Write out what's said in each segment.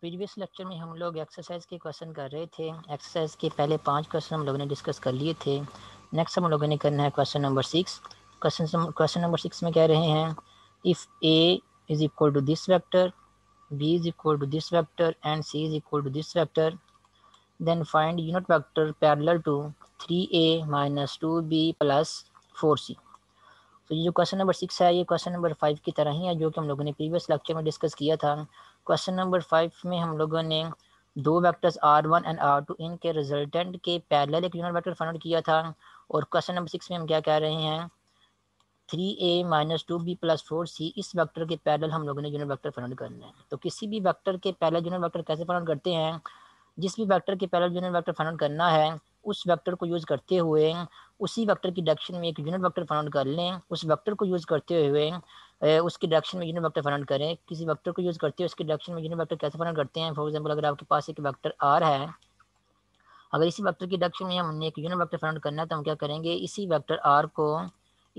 Previous lecture में हम लोग एक्सरसाइज के क्वेश्चन कर रहे थे एक्सरसाइज के पहले पांच क्वेश्चन हम लोगों ने डिस्कस कर लिए थे नेक्स्ट हम लोगों ने करना है question number six question question number six में कह रहे हैं if A is equal to this vector to this equal and C is equal to this equal then find unit then parallel to three A minus two B plus four C तो ये जो question number six है ये question number five की तरह ही है जो कि हम लोगों ने प्रीवियस लेक्चर में डिस्कस किया था क्वेश्चन नंबर फाइव में हम लोगों ने दो vectors R one and R two इनके रिजल्टेंट के पैरेलल एक यूनिट वेक्टर फाइंड किया था और क्वेश्चन नंबर सिक्स में हम क्या कह रहे हैं three A minus two B plus four C इस वेक्टर के पैरेलल हम लोगों ने यूनिट वेक्टर फाइंड करना है तो किसी भी वेक्टर के पैरेलल यूनिट वेक्टर कैसे फाइंड करते हैं जिस भी वेक्टर के पैरेलल यूनिट वेक्टर फाइंड करना है उस वेक्टर को यूज़ करते हुए उसी वेक्टर की डायरेक्शन में एक यूनिट वेक्टर फाइंड कर लें उस वेक्टर को यूज़ करते हुए उसके डायरेक्शन में यूनिट वेक्टर फाइंड करें किसी वेक्टर को यूज़ करते हैं उसके डायरेक्शन में यूनिट वेक्टर कैसे फाइंड करते हैं फॉर एग्जांपल अगर आपके पास एक वेक्टर आर है अगर इसी वेक्टर की डायरेक्शन में हमने एक यूनिट वेक्टर फाइंड करना है तो हम क्या करेंगे इसी वैक्टर आर को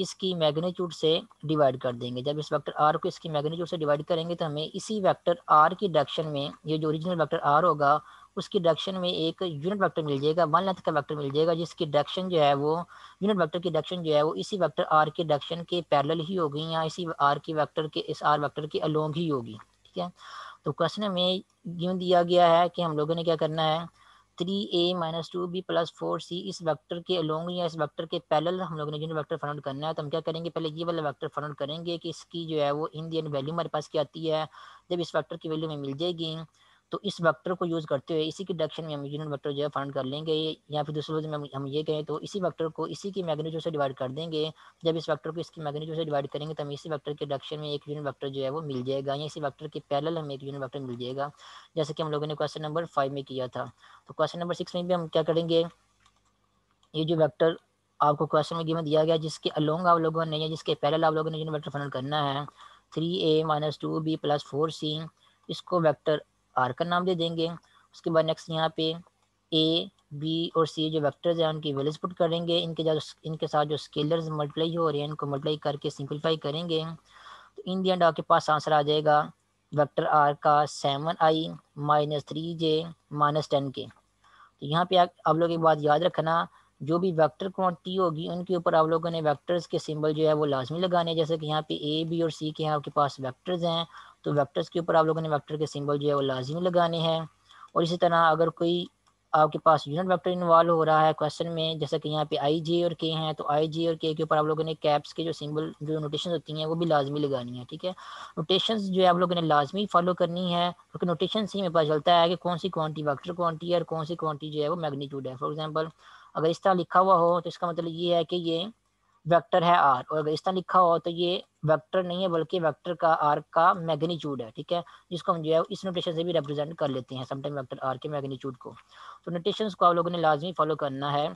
इसकी मैग्नीट्यूड से डिवाइड कर देंगे जब इस वैक्टर आर को इसकी मैग्नीट्यूड से डिवाइड करेंगे तो हमें इसी वैक्टर आर की डायरेक्शन में ये जो ओरिजिनल वैक्टर आर होगा उसकी डायरेक्शन में एक यूनिट वेक्टर मिल जाएगा वन लेंथ का वेक्टर मिल जाएगा जिसकी डायरेक्शन जो है वो यूनिट वेक्टर की डायरेक्शन जो है वो इसी वेक्टर आर के डायरेक्शन के पैरेलल ही होगी या इसी आर के वेक्टर के इस आर वेक्टर के अलोंग ही होगी ठीक है तो क्वेश्चन में यूँ दिया गया है कि हम लोगों ने क्या करना है three A minus two B plus four C इस वेक्टर के अलोंग या इस वेक्टर के पैरेलल हम लोगों ने यूनिट वेक्टर आउट करना है तो हम क्या करेंगे पहले ये वाला वेक्टर आउट करेंगे कि इसकी जो है वो इन दी वैल्यू हमारे पास क्या आती है जब इस वेक्टर की वैल्यू हमें मिल जाएगी तो इस वेक्टर को यूज़ करते हुए इसी की डायरेक्शन में हम यूनिट वेक्टर जो है फाइंड कर लेंगे या फिर दूसरे में हम, ये कहें तो इसी वेक्टर को इसी की मैग्नीट्यूड से डिवाइड कर देंगे जब इस वेक्टर को इसकी मैग्नीट्यूड से डिवाइड करेंगे तो हमें इसी वेक्टर के डायरेक्शन में एक यूनिट वेक्टर जो है वो मिल जाएगा या इसी वेक्टर के पैरेलल हमें एक यूनिट वेक्टर मिल जाएगा जैसे कि हम लोगों ने क्वेश्चन नंबर फाइव में किया था तो क्वेश्चन नंबर सिक्स में भी हम क्या करेंगे ये जो वेक्टर आपको क्वेश्चन में गिवन दिया गया जिसके अलोंग आप लोगों ने या जिसके पैरेलल आप लोगों ने यूनिट वेक्टर फाइंड करना है three A minus two B plus four C इसको वेक्टर आर का नाम दे देंगे उसके बाद नेक्स्ट यहाँ पे ए बी और सी जो वेक्टर्स हैं उनकी वैल्यूज पुट करेंगे इनके जो इनके साथ जो स्केलर्स मल्टीप्लाई हो रहे हैं इनको मल्टीप्लाई करके सिंप्लीफाई करेंगे तो इन दी एंड आपके पास आंसर आ जाएगा वेक्टर आर का seven I minus three J minus ten K तो यहाँ पे आप, लोग एक बात याद रखना जो भी वेक्टर क्वांटिटी होगी उनके ऊपर आप लोगों ने वेक्टर्स के सिंबल जो है वो लाजमी लगाने जैसे कि यहाँ पे ए बी और सी के यहाँ आपके पास वेक्टर्स हैं तो वेक्टर्स के ऊपर आप लोगों ने वेक्टर के सिंबल जो है वो लाजमी लगाने हैं और इसी तरह अगर कोई आपके पास यूनिट वेक्टर इन्वॉल्व हो रहा है क्वेश्चन में जैसे कि यहाँ पे आई जे और के हैं तो आई जे और के के ऊपर आप लोगों ने कैप्स के जो सिंबल जो नोटेशन होती हैं वो भी लाजमी लगानी है ठीक है नोटेशन जो है आप लोगों ने लाजमी फॉलो करनी है क्योंकि तो नोटेशन से मेरे पता चलता है कि कौन सी क्वान्टी वैक्टर क्वान्टी है और कौन सी क्वान्टी जो है वो मैग्नीट्यूड है फॉर एग्जाम्पल अगर इस तरह लिखा हुआ हो तो इसका मतलब ये है कि ये वेक्टर है आर और अगर इस तरह लिखा हो तो ये वेक्टर नहीं है बल्कि वेक्टर का आर का मैग्नीट्यूड है ठीक है जिसको हम जो है इस नोटेशन से भी रिप्रेजेंट कर लेते हैं समटाइम वेक्टर आर के मैग्नीट्यूड को तो नोटेशन को आप लोगों ने लाजमी फॉलो करना है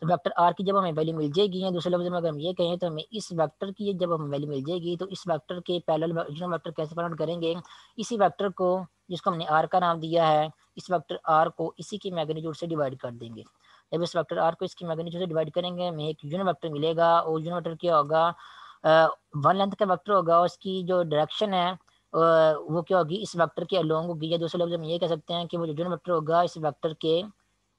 तो वेक्टर आर की जब हमें वैल्यू मिल जाएगी या दूसरे लफ्ज में अगर हम ये कहें तो हमें इस वेक्टर की जब हमें वैल्यू मिल जाएगी तो इस वेक्टर के पैरेलल ओरिजिनल वेक्टर कैसे फाइंड करेंगे इसी वेक्टर को जिसको हमने आर का नाम दिया है इस वेक्टर आर को इसी के मैग्नीट्यूड से डिवाइड कर देंगे एबिस वैक्टर आर को इसकी मैग्नीट्यूड से डिवाइड करेंगे हमें एक यूनिट वैक्टर मिलेगा और यूनिट वैक्टर क्या होगा वन लेंथ का वैक्टर होगा और इसकी जो डायरेक्शन है वो क्या होगी इस वैक्टर के अलोंग होगी या दूसरे लफ्ज हम ये कह सकते हैं कि वो जो यूनिट वैक्टर होगा इस वैक्टर के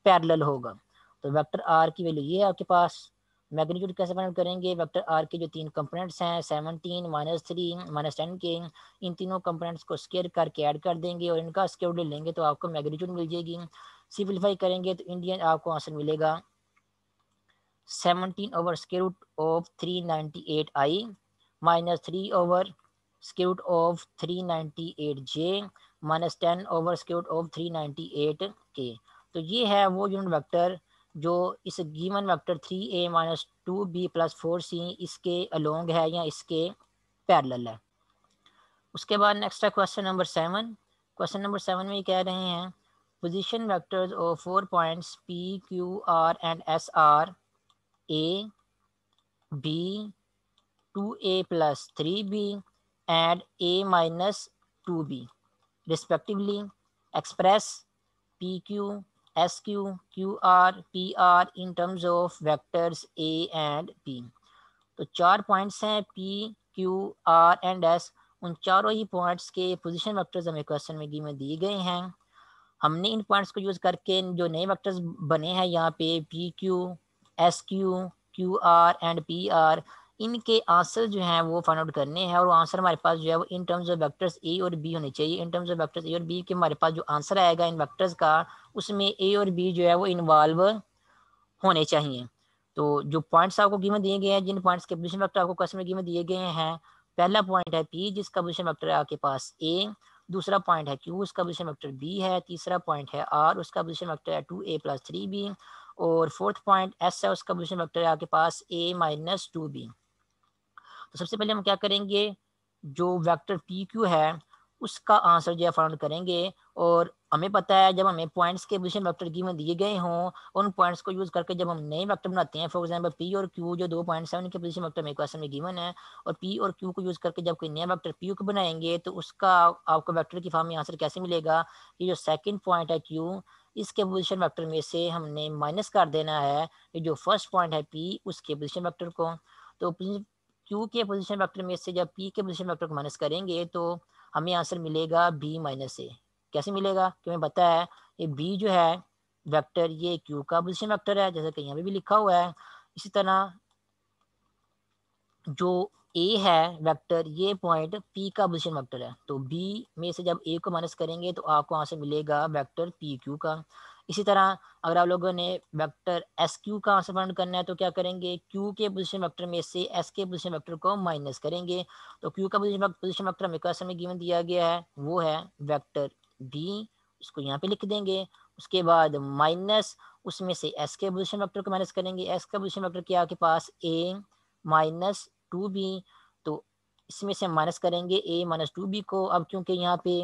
पैरेलल होगा तो वैक्टर आर की वैल्यू ये है आपके पास मैग्नीट्यूड कैसे फाइंड करेंगे वेक्टर आर के जो तीन कंपोनेंट्स हैं seventeen minus three minus ten के इन तीनों कंपोनेंट्स को स्केयर करके ऐड कर देंगे और इनका स्केयर लेंगे तो आपको मैग्नीट्यूड मिल जाएगी सिंप्लीफाई करेंगे तो इंडियन आपको आंसर मिलेगा 17 over of three of 398 I minus three over of three of 398 J minus ten over of three of 398 K तो ये है वो यूनिट वेक्टर जो इस given vector 3a A minus two B plus four C इसके along है या इसके पैरेलल है उसके बाद नेक्स्ट है question number seven question number seven में ये कह रहे हैं position vectors of four points P, Q, R, and S are A, B, 2A plus 3B, and A minus 2B, respectively. Express PQ, SQ, QR, PR in terms of vectors A and P. to char points hain P, Q, R and S उन चारों ही points के position vectors हमें question में दी में दिए गए हैं हमने इन पॉइंट्स को यूज़ करके जो नए वैक्टर्स बने हैं यहाँ पे P Q S Q Q R and P R इनके आंसर जो हैं वो फाइंड आउट करने हैं और आंसर हमारे पास जो है वो in terms of vectors A और बी होने चाहिए in terms of vectors A और बी के हमारे पास जो आंसर आएगा इन वेक्टर्स का उसमें ए और बी जो है वो इन्वॉल्व होने चाहिए तो जो पॉइंट्स आपको गिवन दिए गए हैं जिन पॉइंट्स के पोजिशन वैक्टर आपको कस्टमर गिवन दिए गए हैं पहला पॉइंट है पी जिसका पोजिशन वैक्टर है आपके पास ए दूसरा पॉइंट है क्यू उसका पोजिशन वैक्टर बी है तीसरा पॉइंट है आर उसका पोजिशन वैक्टर है two A plus three B और फोर्थ पॉइंट एस है उसका पोजिशन वैक्टर है आपके पास ए माइनस टू बी तो सबसे पहले हम क्या करेंगे जो वैक्टर पी क्यू है उसका आंसर जो है फाउंड करेंगे और हमें पता है जब हमें पॉइंट्स के पोजिशन वैक्टर गिवन दिए गए हों उन पॉइंट्स को यूज़ करके जब हम नए वैक्टर बनाते हैं फॉर एग्जांपल पी और क्यू जो दो पॉइंट सेवन के पोजिशन वैक्टर में क्वेश्चन में गिवन है और पी और क्यू को यूज़ करके जब कोई नया वैक्टर पी को बनाएंगे तो उसका आपको वैक्टर की फॉर्म में आंसर कैसे मिलेगा कि जो सेकेंड पॉइंट है क्यू इसके पोजिशन वैक्टर में से हमने माइनस कर देना है ये जो फर्स्ट पॉइंट है पी उसके पोजिशन वैक्टर को तो क्यू के पोजिशन वैक्टर में से जब पी के पोजिशन वैक्टर को माइनस करेंगे तो हमें आंसर मिलेगा बी माइनस ए कैसे मिलेगा तुम्हें पता है ये बी जो है वेक्टर ये क्यू का पोजिशन वेक्टर है जैसे कहीं अभी भी लिखा हुआ है इसी तरह जो ए है वेक्टर ये पॉइंट पी का पोजिशन वेक्टर है तो बी में से जब ए को माइनस करेंगे तो आपको वहाँ से मिलेगा वेक्टर पी क्यू का इसी तरह अगर आप लोगों ने वेक्टर एस क्यू का आंसर फाइंड करना है तो क्या करेंगे क्यू के पोजिशन वेक्टर में से एस के पोजिशन वेक्टर को माइनस करेंगे तो क्यू का पोजिशन वेक्टर हमें क्वेश्चन में गिवन दिया गया है वो है वेक्टर बी उसको यहाँ पे लिख देंगे उसके बाद माइनस उसमें से एस के पोजिशन वैक्टर को माइनस करेंगे एस का पोजिशन वैक्टर क्या आपके पास ए माइनस टू बी तो इसमें से माइनस करेंगे ए माइनस टू बी को अब क्योंकि यहाँ पे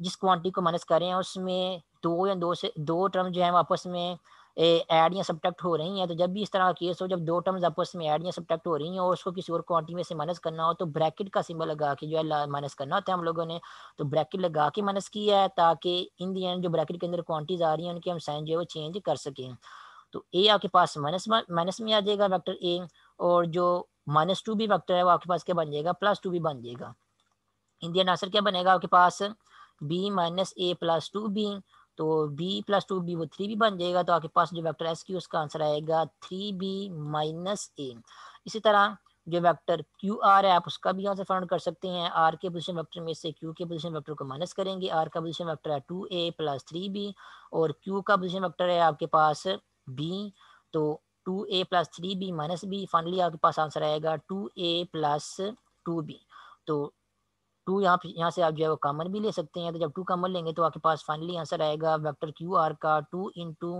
जिस क्वांटिटी को माइनस कर रहे हैं उसमें दो या दो से दो टर्म जो है आपस में ऐड या सब्ट्रैक्ट हो रही हैं तो जब भी इस तरह का केस हो जब दो टर्म्स आपस में ऐड या सब्ट्रैक्ट हो रही हैं और उसको किसी और क्वान्टिटी में से माइनस करना हो तो ब्रैकेट का सिंबल लगा के जो है माइनस करना होता है हम लोगों ने तो ब्रैकेट लगा के माइनस किया है ताकि इन दी एंड जो ब्रैकेट के अंदर क्वान्टीज आ रही हैं उनके हम साइन जो है वो चेंज कर सकें तो ए आपके पास माइनस माइनस में आ जाएगा वैक्टर ए और जो माइनस टू भी वैक्टर है वो आपके पास क्या बन जाएगा प्लस टू भी बन जाएगा इन दी एंड आंसर क्या बनेगा आपके पास B minus A plus two B तो बी प्लस टू बी वो थ्री बी बन जाएगा तो आपके पास जो वैक्टर एस की उसका आंसर आएगा थ्री बी माइनस ए इसी तरह जो वेक्टर क्यू आर है आप उसका भी आंसर फाउंड कर सकते हैं आर के पोजिशन वेक्टर में से क्यू के पोजिशन वेक्टर को माइनस करेंगे आर का पोजिशन वेक्टर है two A plus three B और क्यू का पोजिशन वेक्टर है आपके पास बी तो two A plus three B minus B finally आपके पास आंसर आएगा two A plus two B तो टू यहाँ यहाँ से आप जो है वो कॉमन भी ले सकते हैं तो जब टू कॉमन लेंगे तो आपके पास फाइनली आंसर आएगा वैक्टर क्यू आर का two into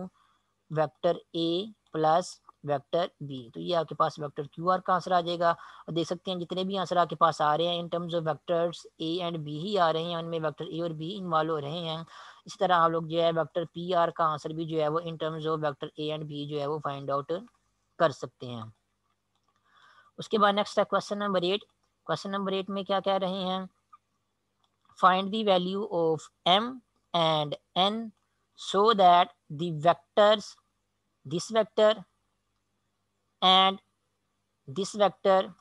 vector A plus vector B तो ये आपके पास वैक्टर क्यू आर का आंसर आ जाएगा और देख सकते हैं जितने भी आंसर आपके पास आ रहे हैं in terms of vectors A and B ही आ रहे हैं उनमें वैक्टर ए और बी इन्वॉल्व हो रहे हैं इस तरह आप लोग जो है वैक्टर पी आर का आंसर भी जो है वो in terms of vector A and B जो है वो फाइंड आउट कर सकते हैं उसके बाद नेक्स्ट है question number eight question number eight में क्या कह रहे हैं find the value of m and n so that the vectors this vector and this vector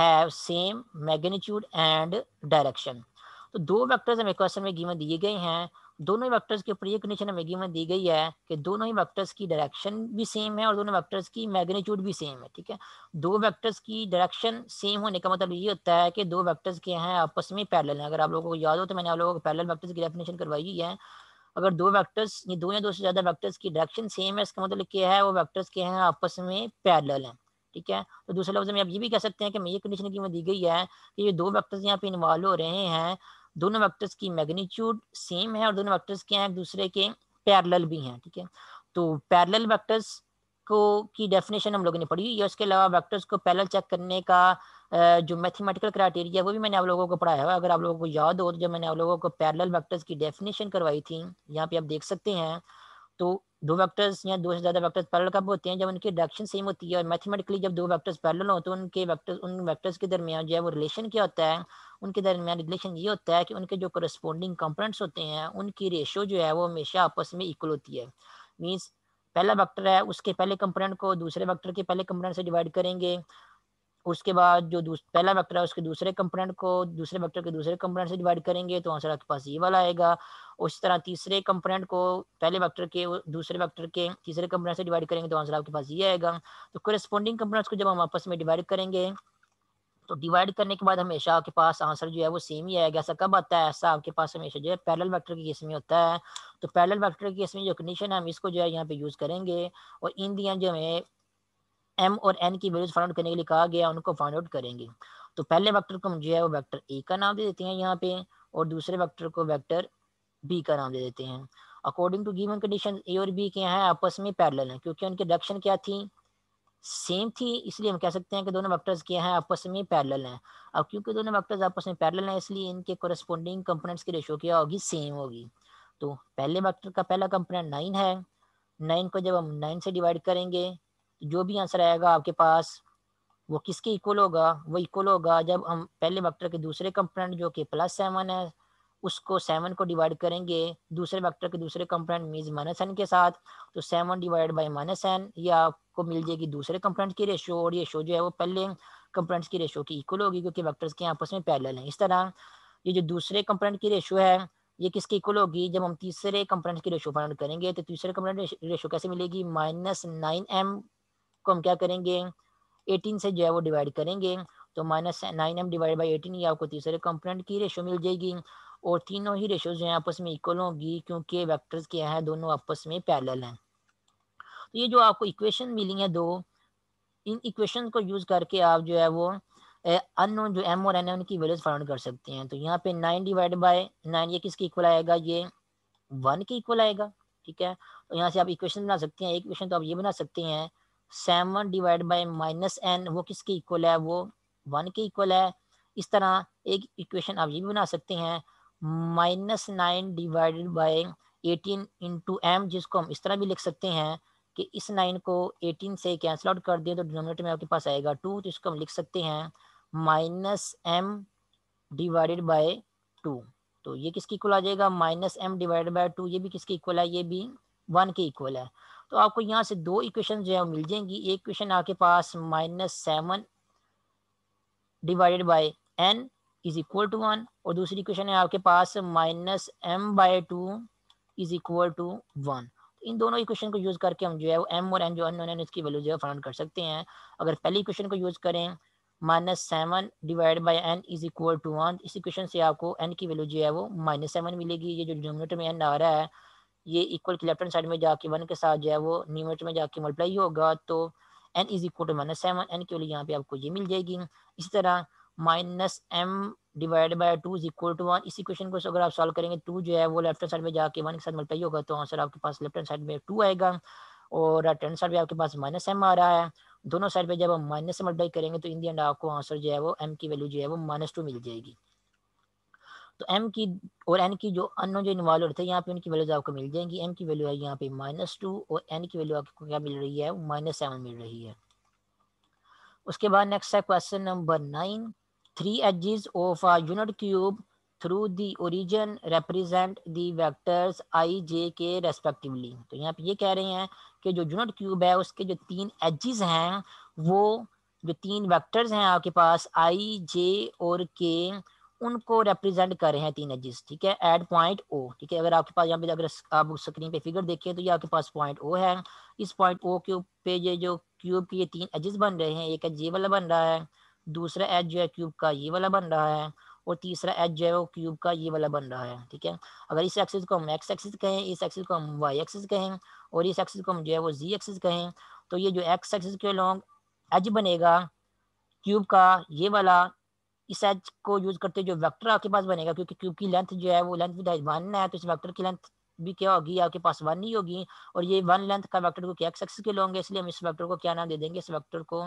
have same magnitude and direction तो दो वेक्टर्स हमें क्वेश्चन में गिवन दिए गए हैं दोनों ही वैक्टर्स के ऊपर ये कंडीशन हमें गिवन दी गई है कि दोनों ही वैक्टर्स की डायरेक्शन भी सेम है और दोनों वैक्टर्स की मैग्नीट्यूड भी सेम है ठीक है दो वैक्टर्स की डायरेक्शन सेम होने का मतलब ये होता है कि दो वैक्टर्स के हैं आपस में पैरल हैं अगर आप लोगों को याद हो तो मैंने आप लोगों को पैरल वैक्टर्स की डेफिनेशन करवाई है अगर दो वैक्टर्स ये दो या दो से ज़्यादा वैक्टर्स की डायरेक्शन सेम है इसका मतलब क्या है वो वैक्टर्स के हैं आपस में पैरल हैं ठीक है तो दूसरे लफ्ज में आप ये भी कह सकते हैं कि मैं ये कंडीशन की दी गई है कि ये दो वैक्टर्स यहाँ पे इन्वॉल्व हो रहे हैं दोनों वेक्टर्स की मैग्नीट्यूड सेम है और दोनों वेक्टर्स क्या हैं एक दूसरे के पैरेलल भी हैं ठीक है तो पैरेलल वेक्टर्स को की डेफिनेशन हम लोगों ने पढ़ी या उसके अलावा वेक्टर्स को पैरेलल चेक करने का जो मैथमेटिकल क्राइटेरिया वो भी मैंने आप लोगों को पढ़ाया हुआ अगर आप लोगों को याद हो तो जब मैंने आप लोगों को पैरेलल वेक्टर्स की डेफिनेशन करवाई थी यहाँ पे आप देख सकते हैं तो दो वेक्टर्स या दो से ज़्यादा वेक्टर्स पैरेलल कब होते हैं जब उनकी डायरेक्शन सेम होती है और मैथमेटिकली जब दो वेक्टर्स पैरेलल हो तो उनके वेक्टर्स उन वेक्टर्स के दरमियान जो है वो रिलेशन क्या होता है उनके दरमियान रिलेशन ये होता है कि उनके जो करस्पॉन्डिंग कंपोनेंट्स होते हैं उनकी रेशो जो है वो हमेशा आपस में इक्वल होती है मीन्स पहला वेक्टर है उसके पहले कंपोनेंट को दूसरे वेक्टर के पहले कंपोनेंट से डिवाइड करेंगे उसके बाद जो पहला वेक्टर है उसके दूसरे कंपोनेंट को दूसरे वेक्टर के दूसरे कंपोनेंट से डिवाइड करेंगे तो आंसर आपके पास ये वाला आएगा उस तरह तीसरे कंपोनेंट को पहले वेक्टर के दूसरे वेक्टर के तीसरे कंपोनेंट से डिवाइड करेंगे तो आंसर आपके पास ये आएगा तो करस्पॉन्डिंग कंपोनेंट्स को जब हम आपस में डिवाइड करेंगे तो डिवाइड करने के बाद हमेशा आपके पास आंसर जो है वो सेम ही आएगा ऐसा कब आता है ऐसा आपके पास हमेशा जो है पैरेलल वेक्टर के केस में होता है तो पैरेलल वेक्टर के केस में जो कंडीशन है हम इसको जो है यहाँ पे यूज़ करेंगे और इन दिया जो हमें एम और एन की वैल्यूज फाइंड आउट करने के लिए कहा गया उनको फाइंड आउट करेंगे तो पहले वैक्टर को हम जो है वो वैक्टर ए का नाम दे देते हैं यहाँ पे और दूसरे वैक्टर को वैक्टर बी का नाम दे देते हैं according to given condition A और बी क्या है आपस में पैरल हैं क्योंकि उनकी डायरेक्शन क्या थी सेम थी इसलिए हम कह सकते हैं कि दोनों वेक्टर्स क्या हैं आपस में पैरल हैं अब क्योंकि दोनों वेक्टर्स आपस में पैरल हैं इसलिए इनके कोरस्पोंडिंग कंपोनेंट्स की रेशियो क्या होगी सेम होगी तो पहले वेक्टर का पहला कंपोनेंट नाइन है नाइन को जब हम नाइन से डिवाइड करेंगे तो जो भी आंसर आएगा आपके पास वो किसके इक्वल होगा वो इक्वल होगा जब हम पहले वेक्टर के दूसरे कंपोनेंट जो कि प्लस सेवन है उसको सेवन को डिवाइड करेंगे दूसरे वेक्टर के दूसरे कंपोनेंट मीज माइनस एन के साथ तो seven divide by minus N ये आपको मिल जाएगी दूसरे कंपोनेंट की रेशो और ये शो जो है वो पहले कंपोनेंट्स की रेशो की इक्वल होगी क्योंकि वैक्टर्स के आपस में पैरल हैं इस तरह ये जो दूसरे कंपोनेंट की रेशो है ये किसके इक्वल होगी जब हम तीसरे कंपोनेंट की रेशो फाइंड करेंगे तो तीसरे कंपोनेंट रेशो कैसे मिलेगी माइनस नाइन एम को हम क्या करेंगे एटीन से जो है वो डिवाइड करेंगे तो minus nine M divide by eighteen ये आपको तीसरे कंपोनेंट की रेशो मिल जाएगी और तीनों ही रेशो जो है आपस में इक्वल होंगी क्योंकि वैक्टर्स क्या हैं दोनों आपस में पैरल हैं तो ये जो आपको इक्वेशन मिली है दो इन इक्वेशन को यूज़ करके आप जो है वो अननोन जो एम और एन एन की वैल्यूज फाउंड कर सकते हैं तो यहाँ पे नाइन डिवाइड बाई नाइन ये किसके इक्वल आएगा ये वन के इक्वल आएगा ठीक है तो यहाँ से आप इक्वेशन बना सकते हैं एक इक्वेशन तो आप ये बना सकते हैं seven divide by minus N वो किसके इक्वल है वो वन के इक्वल है इस तरह एक इक्वेशन आप ये भी बना सकते हैं minus nine divided by eighteen into M जिसको हम इस तरह भी लिख सकते हैं कि इस नाइन को एटीन से कैंसिल आउट कर दें तो डिनोमिनेटर में आपके पास आएगा टू तो इसको हम लिख सकते हैं minus M divided by two तो ये किसके इक्वल आ जाएगा minus M divided by two ये भी किसके इक्वल है ये भी वन के इक्वल है तो आपको यहाँ से दो इक्वेशन जो है मिल जाएंगी एक इक्वेशन आपके पास minus seven divided by N is equal to one और दूसरी क्वेश्चन है आपके पास minus M by two is equal to one इन दोनों इक्वेशन को यूज़ करके हम जो है वो एम और एन जो अनोन है इसकी वैल्यू जो है फाइंड कर सकते हैं अगर पहली क्वेश्चन को यूज़ करें minus seven divide by N is equal to one इस इक्वेशन से आपको एन की वैल्यू जो है वो माइनस सेवन मिलेगी ये जो डिनोमिनेटर में एन आ रहा है ये इक्वल की लेफ्ट हैंड साइड में जाके वन के साथ जो है वो न्यूमीटर में जाके मल्टीप्लाई होगा तो N is equal to minus seven N के लिए यहाँ पे आपको ये मिल जाएगी इसी तरह minus M divide by two is equal to one इसी क्वेश्चन को अगर आप सॉल्व करेंगे टू जो है वो लेफ्ट हैंड साइड में जाके वन के साथ मल्टीप्लाई होगा तो आंसर आपके पास लेफ्ट हैंड साइड में टू आएगा और राइट हैंड साइड में आपके पास माइनस एम आ रहा है दोनों साइड पे जब हम माइनस से मल्टीप्लाई करेंगे तो इन दी एंड आपको आंसर जो है वो एम की वैल्यू जो है वो माइनस टू मिल जाएगी तो एम की और एन की जो अनोन जो इन्वॉल्व होते हैं यहाँ पे उनकी वैल्यूज आपको मिल जाएंगी एम की वैल्यू आई यहाँ पे माइनस टू और एन की वैल्यू आपको क्या मिल रही है माइनस सेवन मिल रही है उसके बाद नेक्स्ट है question number nine three edges of a unit cube through the origin represent the vectors I J K respectively तो यहाँ पे ये कह रहे हैं कि जो यूनिट क्यूब है उसके जो तीन एजिज हैं वो जो तीन वैक्टर्स हैं आपके पास आई जे और के उनको रिप्रेजेंट कर रहे हैं तीन एजिस ठीक है एट पॉइंट ओ ठीक है अगर आपके पास यहाँ पे अगर आप स्क्रीन पे फिगर देखें तो ये आपके पास पॉइंट ओ है इस पॉइंट ओ के पे ये जो क्यूब के ये तीन एजिस बन रहे हैं एक एज ये वाला बन रहा है दूसरा एज जो है क्यूब का ये वाला बन रहा है और तीसरा एज जो है वो क्यूब का ये वाला बन रहा है ठीक है अगर इस एक्सिस को हम एक्स एक्सिस कहें इस एक्सिस को हम वाई एक्सिस कहें और इस एक्सिस को हम जो है वो जी एक्सिस कहें तो ये जो एक्स एक्सिस के लॉन्ग एज बनेगा क्यूब का ये वाला इस एच को यूज करते जो वेक्टर आपके पास बनेगा क्योंकि क्यूब की लेंथ जो है वो लेंथ विद एच वन है तो इस वेक्टर की लेंथ भी क्या होगी आपके पास वन ही होगी और ये वन लेंथ का वेक्टर को क्या एक्स के लोंगे इसलिए हम इस वैक्टर को क्या नाम दे देंगे इस वैक्टर को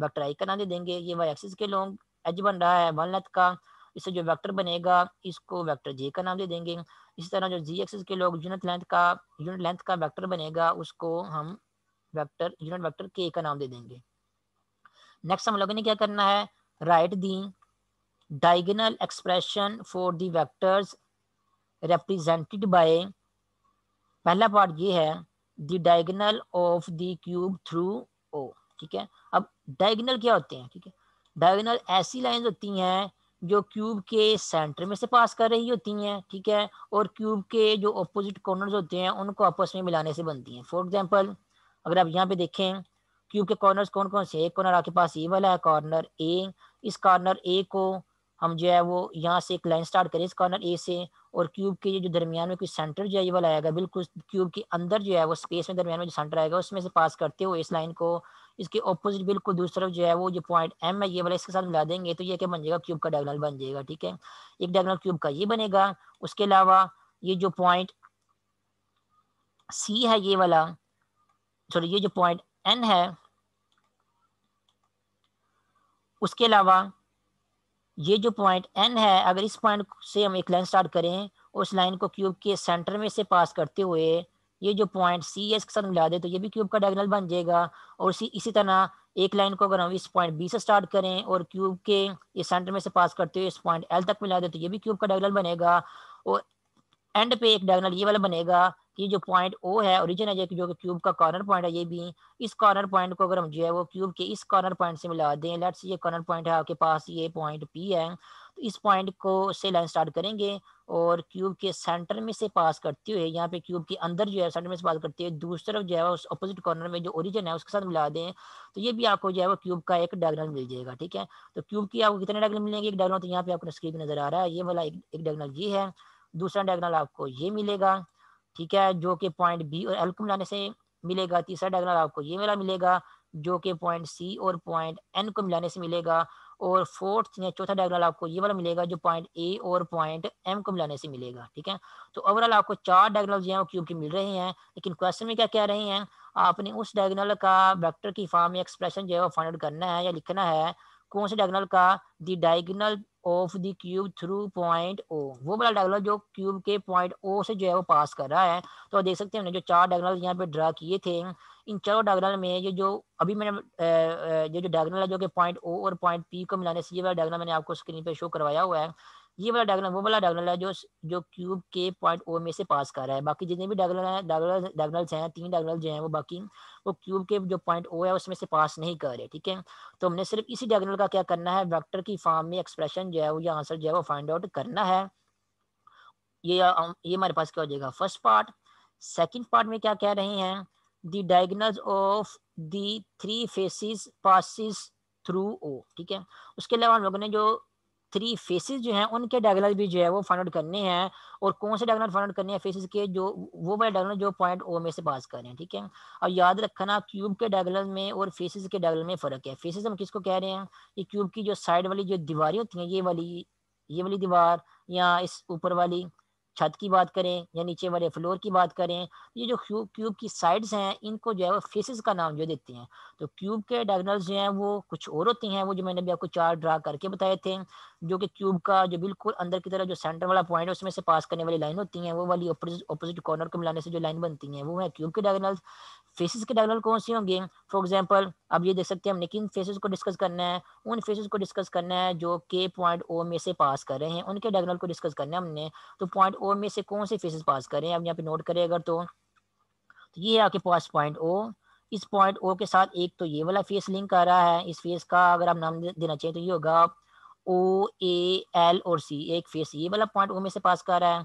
वैक्टर आई का नाम दे देंगे ये वाई एक्सेस के लोंग एच बन रहा है वन लेंथ का इससे जो वैक्टर बनेगा इसको वैक्टर जे का नाम दे देंगे इसी तरह जो जी एक्सेस के लोग यूनिट लेंथ का यूनिट लेंथ का वैक्टर बनेगा उसको हम वैक्टर यूनिट वैक्टर के का नाम दे देंगे नेक्स्ट हम लोगों ने क्या करना है write the diagonal expression for the vectors represented by पहला पार्ट ये है the diagonal of the cube through O ठीक है अब diagonal क्या होते हैं ठीक है डायगनल ऐसी लाइन होती हैं जो क्यूब के सेंटर में से पास कर रही होती हैं ठीक है और क्यूब के जो ऑपोजिट कॉर्नर्स होते हैं उनको आपस में मिलाने से बनती हैं फॉर एग्जांपल अगर आप यहाँ पे देखें क्यूब के कॉर्नर्स कौन कौन से एक कॉर्नर आपके पास ये वाला है कॉर्नर ए इस कॉर्नर ए को हम जो है वो यहाँ से एक लाइन स्टार्ट करें इस कॉर्नर ए से और क्यूब के जो दरमियान में कोई सेंटर जो है ये वाला आएगा बिल्कुल क्यूब के अंदर जो है वो स्पेस में दरमियान में जो सेंटर आएगा उसमें से पास करते हुए इस लाइन को इसके ऑपोजिट बिल्कुल दूसरी तरफ जो है वो जो पॉइंट एम है ये वाला इसके साथ मिला देंगे तो ये क्या बन जाएगा क्यूब का डायगनल बन जाएगा ठीक है एक डायगनल क्यूब का ये बनेगा उसके अलावा ये जो पॉइंट सी है ये वाला सॉरी ये जो पॉइंट एन है उसके अलावा ये जो पॉइंट एन है अगर इस पॉइंट से हम एक लाइन स्टार्ट करें और उस लाइन को क्यूब के सेंटर में से पास करते हुए ये जो पॉइंट सी एस के साथ मिला दे तो ये भी क्यूब का डायगनल बन जाएगा और इसी इसी तरह एक लाइन को अगर हम इस पॉइंट बी से स्टार्ट करें और क्यूब के ये सेंटर में से पास करते हुए इस पॉइंट एल तक मिला दे तो ये भी क्यूब का डायगनल बनेगा और एंड पे एक डायगनल ये वाला बनेगा कि जो पॉइंट ओ है ओरिजिन है जो कि क्यूब का कॉर्नर पॉइंट है ये भी इस कॉर्नर पॉइंट को अगर हम जो है वो क्यूब के इस कॉर्नर पॉइंट से मिला दें लेट्स ये कॉर्नर पॉइंट है आपके पास ये पॉइंट पी है तो इस पॉइंट को से लाइन स्टार्ट करेंगे और क्यूब के सेंटर में से पास करते हुए यहाँ पे क्यूब के अंदर जो है सेंटर में से पास करते हुए दूसरी तरफ जो है उस अपोजिट कॉर्नर में जो ओरिजिन है उसके साथ मिला दें तो ये भी आपको जो है वो क्यूब का एक डायग्नल मिल जाएगा ठीक है तो क्यूब की आपको कितने डायगनल मिलेंगे एक डायग्राम तो यहाँ पे आपको स्क्रीन नजर आ रहा है ये वाला एक, डायगनल ये है दूसरा डायग्नल आपको ये मिलेगा ठीक है जो कि पॉइंट बी और एल को मिलाने से मिलेगा तीसरा डायगोनल आपको ये वाला मिलेगा जो कि पॉइंट सी और पॉइंट एन को मिलाने से मिलेगा और फोर्थ या चौथा डायगोनल आपको ये वाला मिलेगा जो पॉइंट ए और पॉइंट एम को मिलाने से मिलेगा ठीक है तो ओवरऑल आपको चार डायगोनल जो है वो क्यूब के मिल रहे हैं लेकिन क्वेश्चन में क्या कह रहे हैं आपने उस डायगोनल का वेक्टर की फॉर्म में एक्सप्रेशन जो है वो फाइंड आउट करना है या लिखना है कौन से डायगोनल का the diagonal of the cube through point O वो वाला डायगोनल जो क्यूब के पॉइंट ओ से जो है वो पास कर रहा है तो देख सकते हैं हमने जो चार डायगोनल यहाँ पे ड्रा किए थे इन चारों डायगोनल में ये जो अभी मैंने ये जो डायगोनल है जो कि पॉइंट ओ और पॉइंट पी को मिलाने से ये वाला डायगोनल मैंने आपको स्क्रीन पे शो करवाया हुआ है ये वाला डायगनल वो वाला डायगनल है जो जो क्यूब के पॉइंट ओ में से पास कर रहा है बाकी जितने भी डायगनल हैं डायगनल डायगनल्स हैं तीन डायगनल जो हैं वो बाकी वो क्यूब के जो पॉइंट ओ है उसमें से पास नहीं कर रहे ठीक है थीके? तो हमने सिर्फ इसी डायगनल का क्या करना है वैक्टर की फॉर्म में एक्सप्रेशन जो है वो या आंसर जो है वो फाइंड आउट करना है ये ये हमारे पास क्या हो जाएगा फर्स्ट पार्ट सेकेंड पार्ट में क्या कह रहे हैं the diagonal of the three faces passes through O ठीक है उसके अलावा हम लोगों ने जो थ्री फेसेस जो हैं उनके डायगोनल भी जो है वो फाइंड आउट करने हैं और कौन से डायगोनल फाइंड आउट करने हैं फेसेस के जो वो वाले डायगोनल जो पॉइंट ओ में से पास कर रहे हैं ठीक है और याद रखना क्यूब के डायगोनल में और फेसेस के डायगोनल में फ़र्क है फेसेस हम किसको कह रहे हैं ये क्यूब की जो साइड वाली जो दीवारें होती हैं ये वाली ये वाली दीवार या इस ऊपर वाली छत की बात करें या नीचे वाले फ्लोर की बात करें ये जो क्यूब क्यूब की साइड्स हैं इनको जो है वो फेसेस का नाम जो देते हैं तो क्यूब के डायगनल जो हैं वो कुछ और होते हैं वो जो मैंने अभी आपको चार ड्रा करके बताए थे जो कि क्यूब का जो बिल्कुल अंदर की तरह जो सेंटर वाला पॉइंट है उसमें से पास करने वाली लाइन होती है वो वाली अपोजिट कॉर्नर को मिलाने से जो लाइन बनती है वो है क्यूब के डायगनल फेसिस के डायगनल कौन से होंगे फॉर एग्जाम्पल अब ये देख सकते हैं हमने किन फेसिस को डिस्कस करना है उन फेसिस को डिस्कस करना है जो के पॉइंट ओ में से पास कर रहे हैं उनके डायगनल को डिस्कस करना है हमने तो पॉइंट ओ में से कौन से फेसेस पास करें अब यहाँ पे नोट करें अगर तो, तो ये है आपके पास पॉइंट ओ इस पॉइंट ओ के साथ एक तो ये वाला फेस लिंक आ रहा है इस फेस का अगर आप नाम देना चाहें तो ये होगा ओ ए एल और सी एक फेस ये वाला पॉइंट ओ में से पास कर रहा है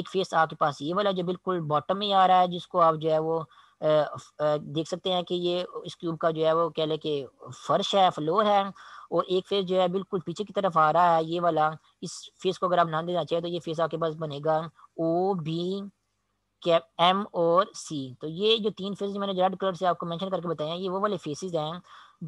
एक फेस आपके पास ये वाला जो बिल्कुल बॉटम में आ रहा है जिसको आप जो है वो देख सकते हैं कि ये इस क्यूब का जो है वो कह लें कि फर्श है फ्लोर है और एक फेस जो है बिल्कुल पीछे की तरफ आ रहा है ये वाला इस फेस को अगर आप नाम देना चाहें तो ये फेस आपके पास बनेगा ओ बी कैप एम और सी तो ये जो तीन फेस मैंने रेड कलर से आपको मैंशन करके बताया ये वो वाले फेसिस हैं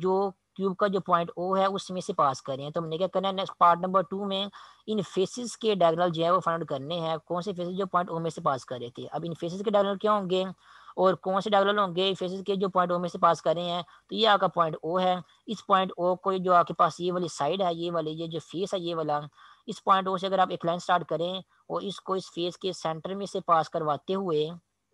जो क्यूब का जो पॉइंट ओ है उसमें से पास करें तो हमने क्या करना है नेक्स्ट पार्ट नंबर टू में इन फेसेस के डायगनल जो है वो फाइंड करने हैं कौन से फेसेस जो पॉइंट ओ में से पास कर रहे थे अब इन फेसेस के डायगनल क्या होंगे और कौन से डायगोनल होंगे फेसेस के जो पॉइंट ओ में से पास कर रहे हैं तो ये आपका पॉइंट ओ है इस पॉइंट ओ को जो आपके पास ये वाली साइड है ये वाली ये जो फेस है ये वाला इस पॉइंट ओ से अगर आप एक लाइन स्टार्ट करें और इसको इस फेस के सेंटर में से पास करवाते हुए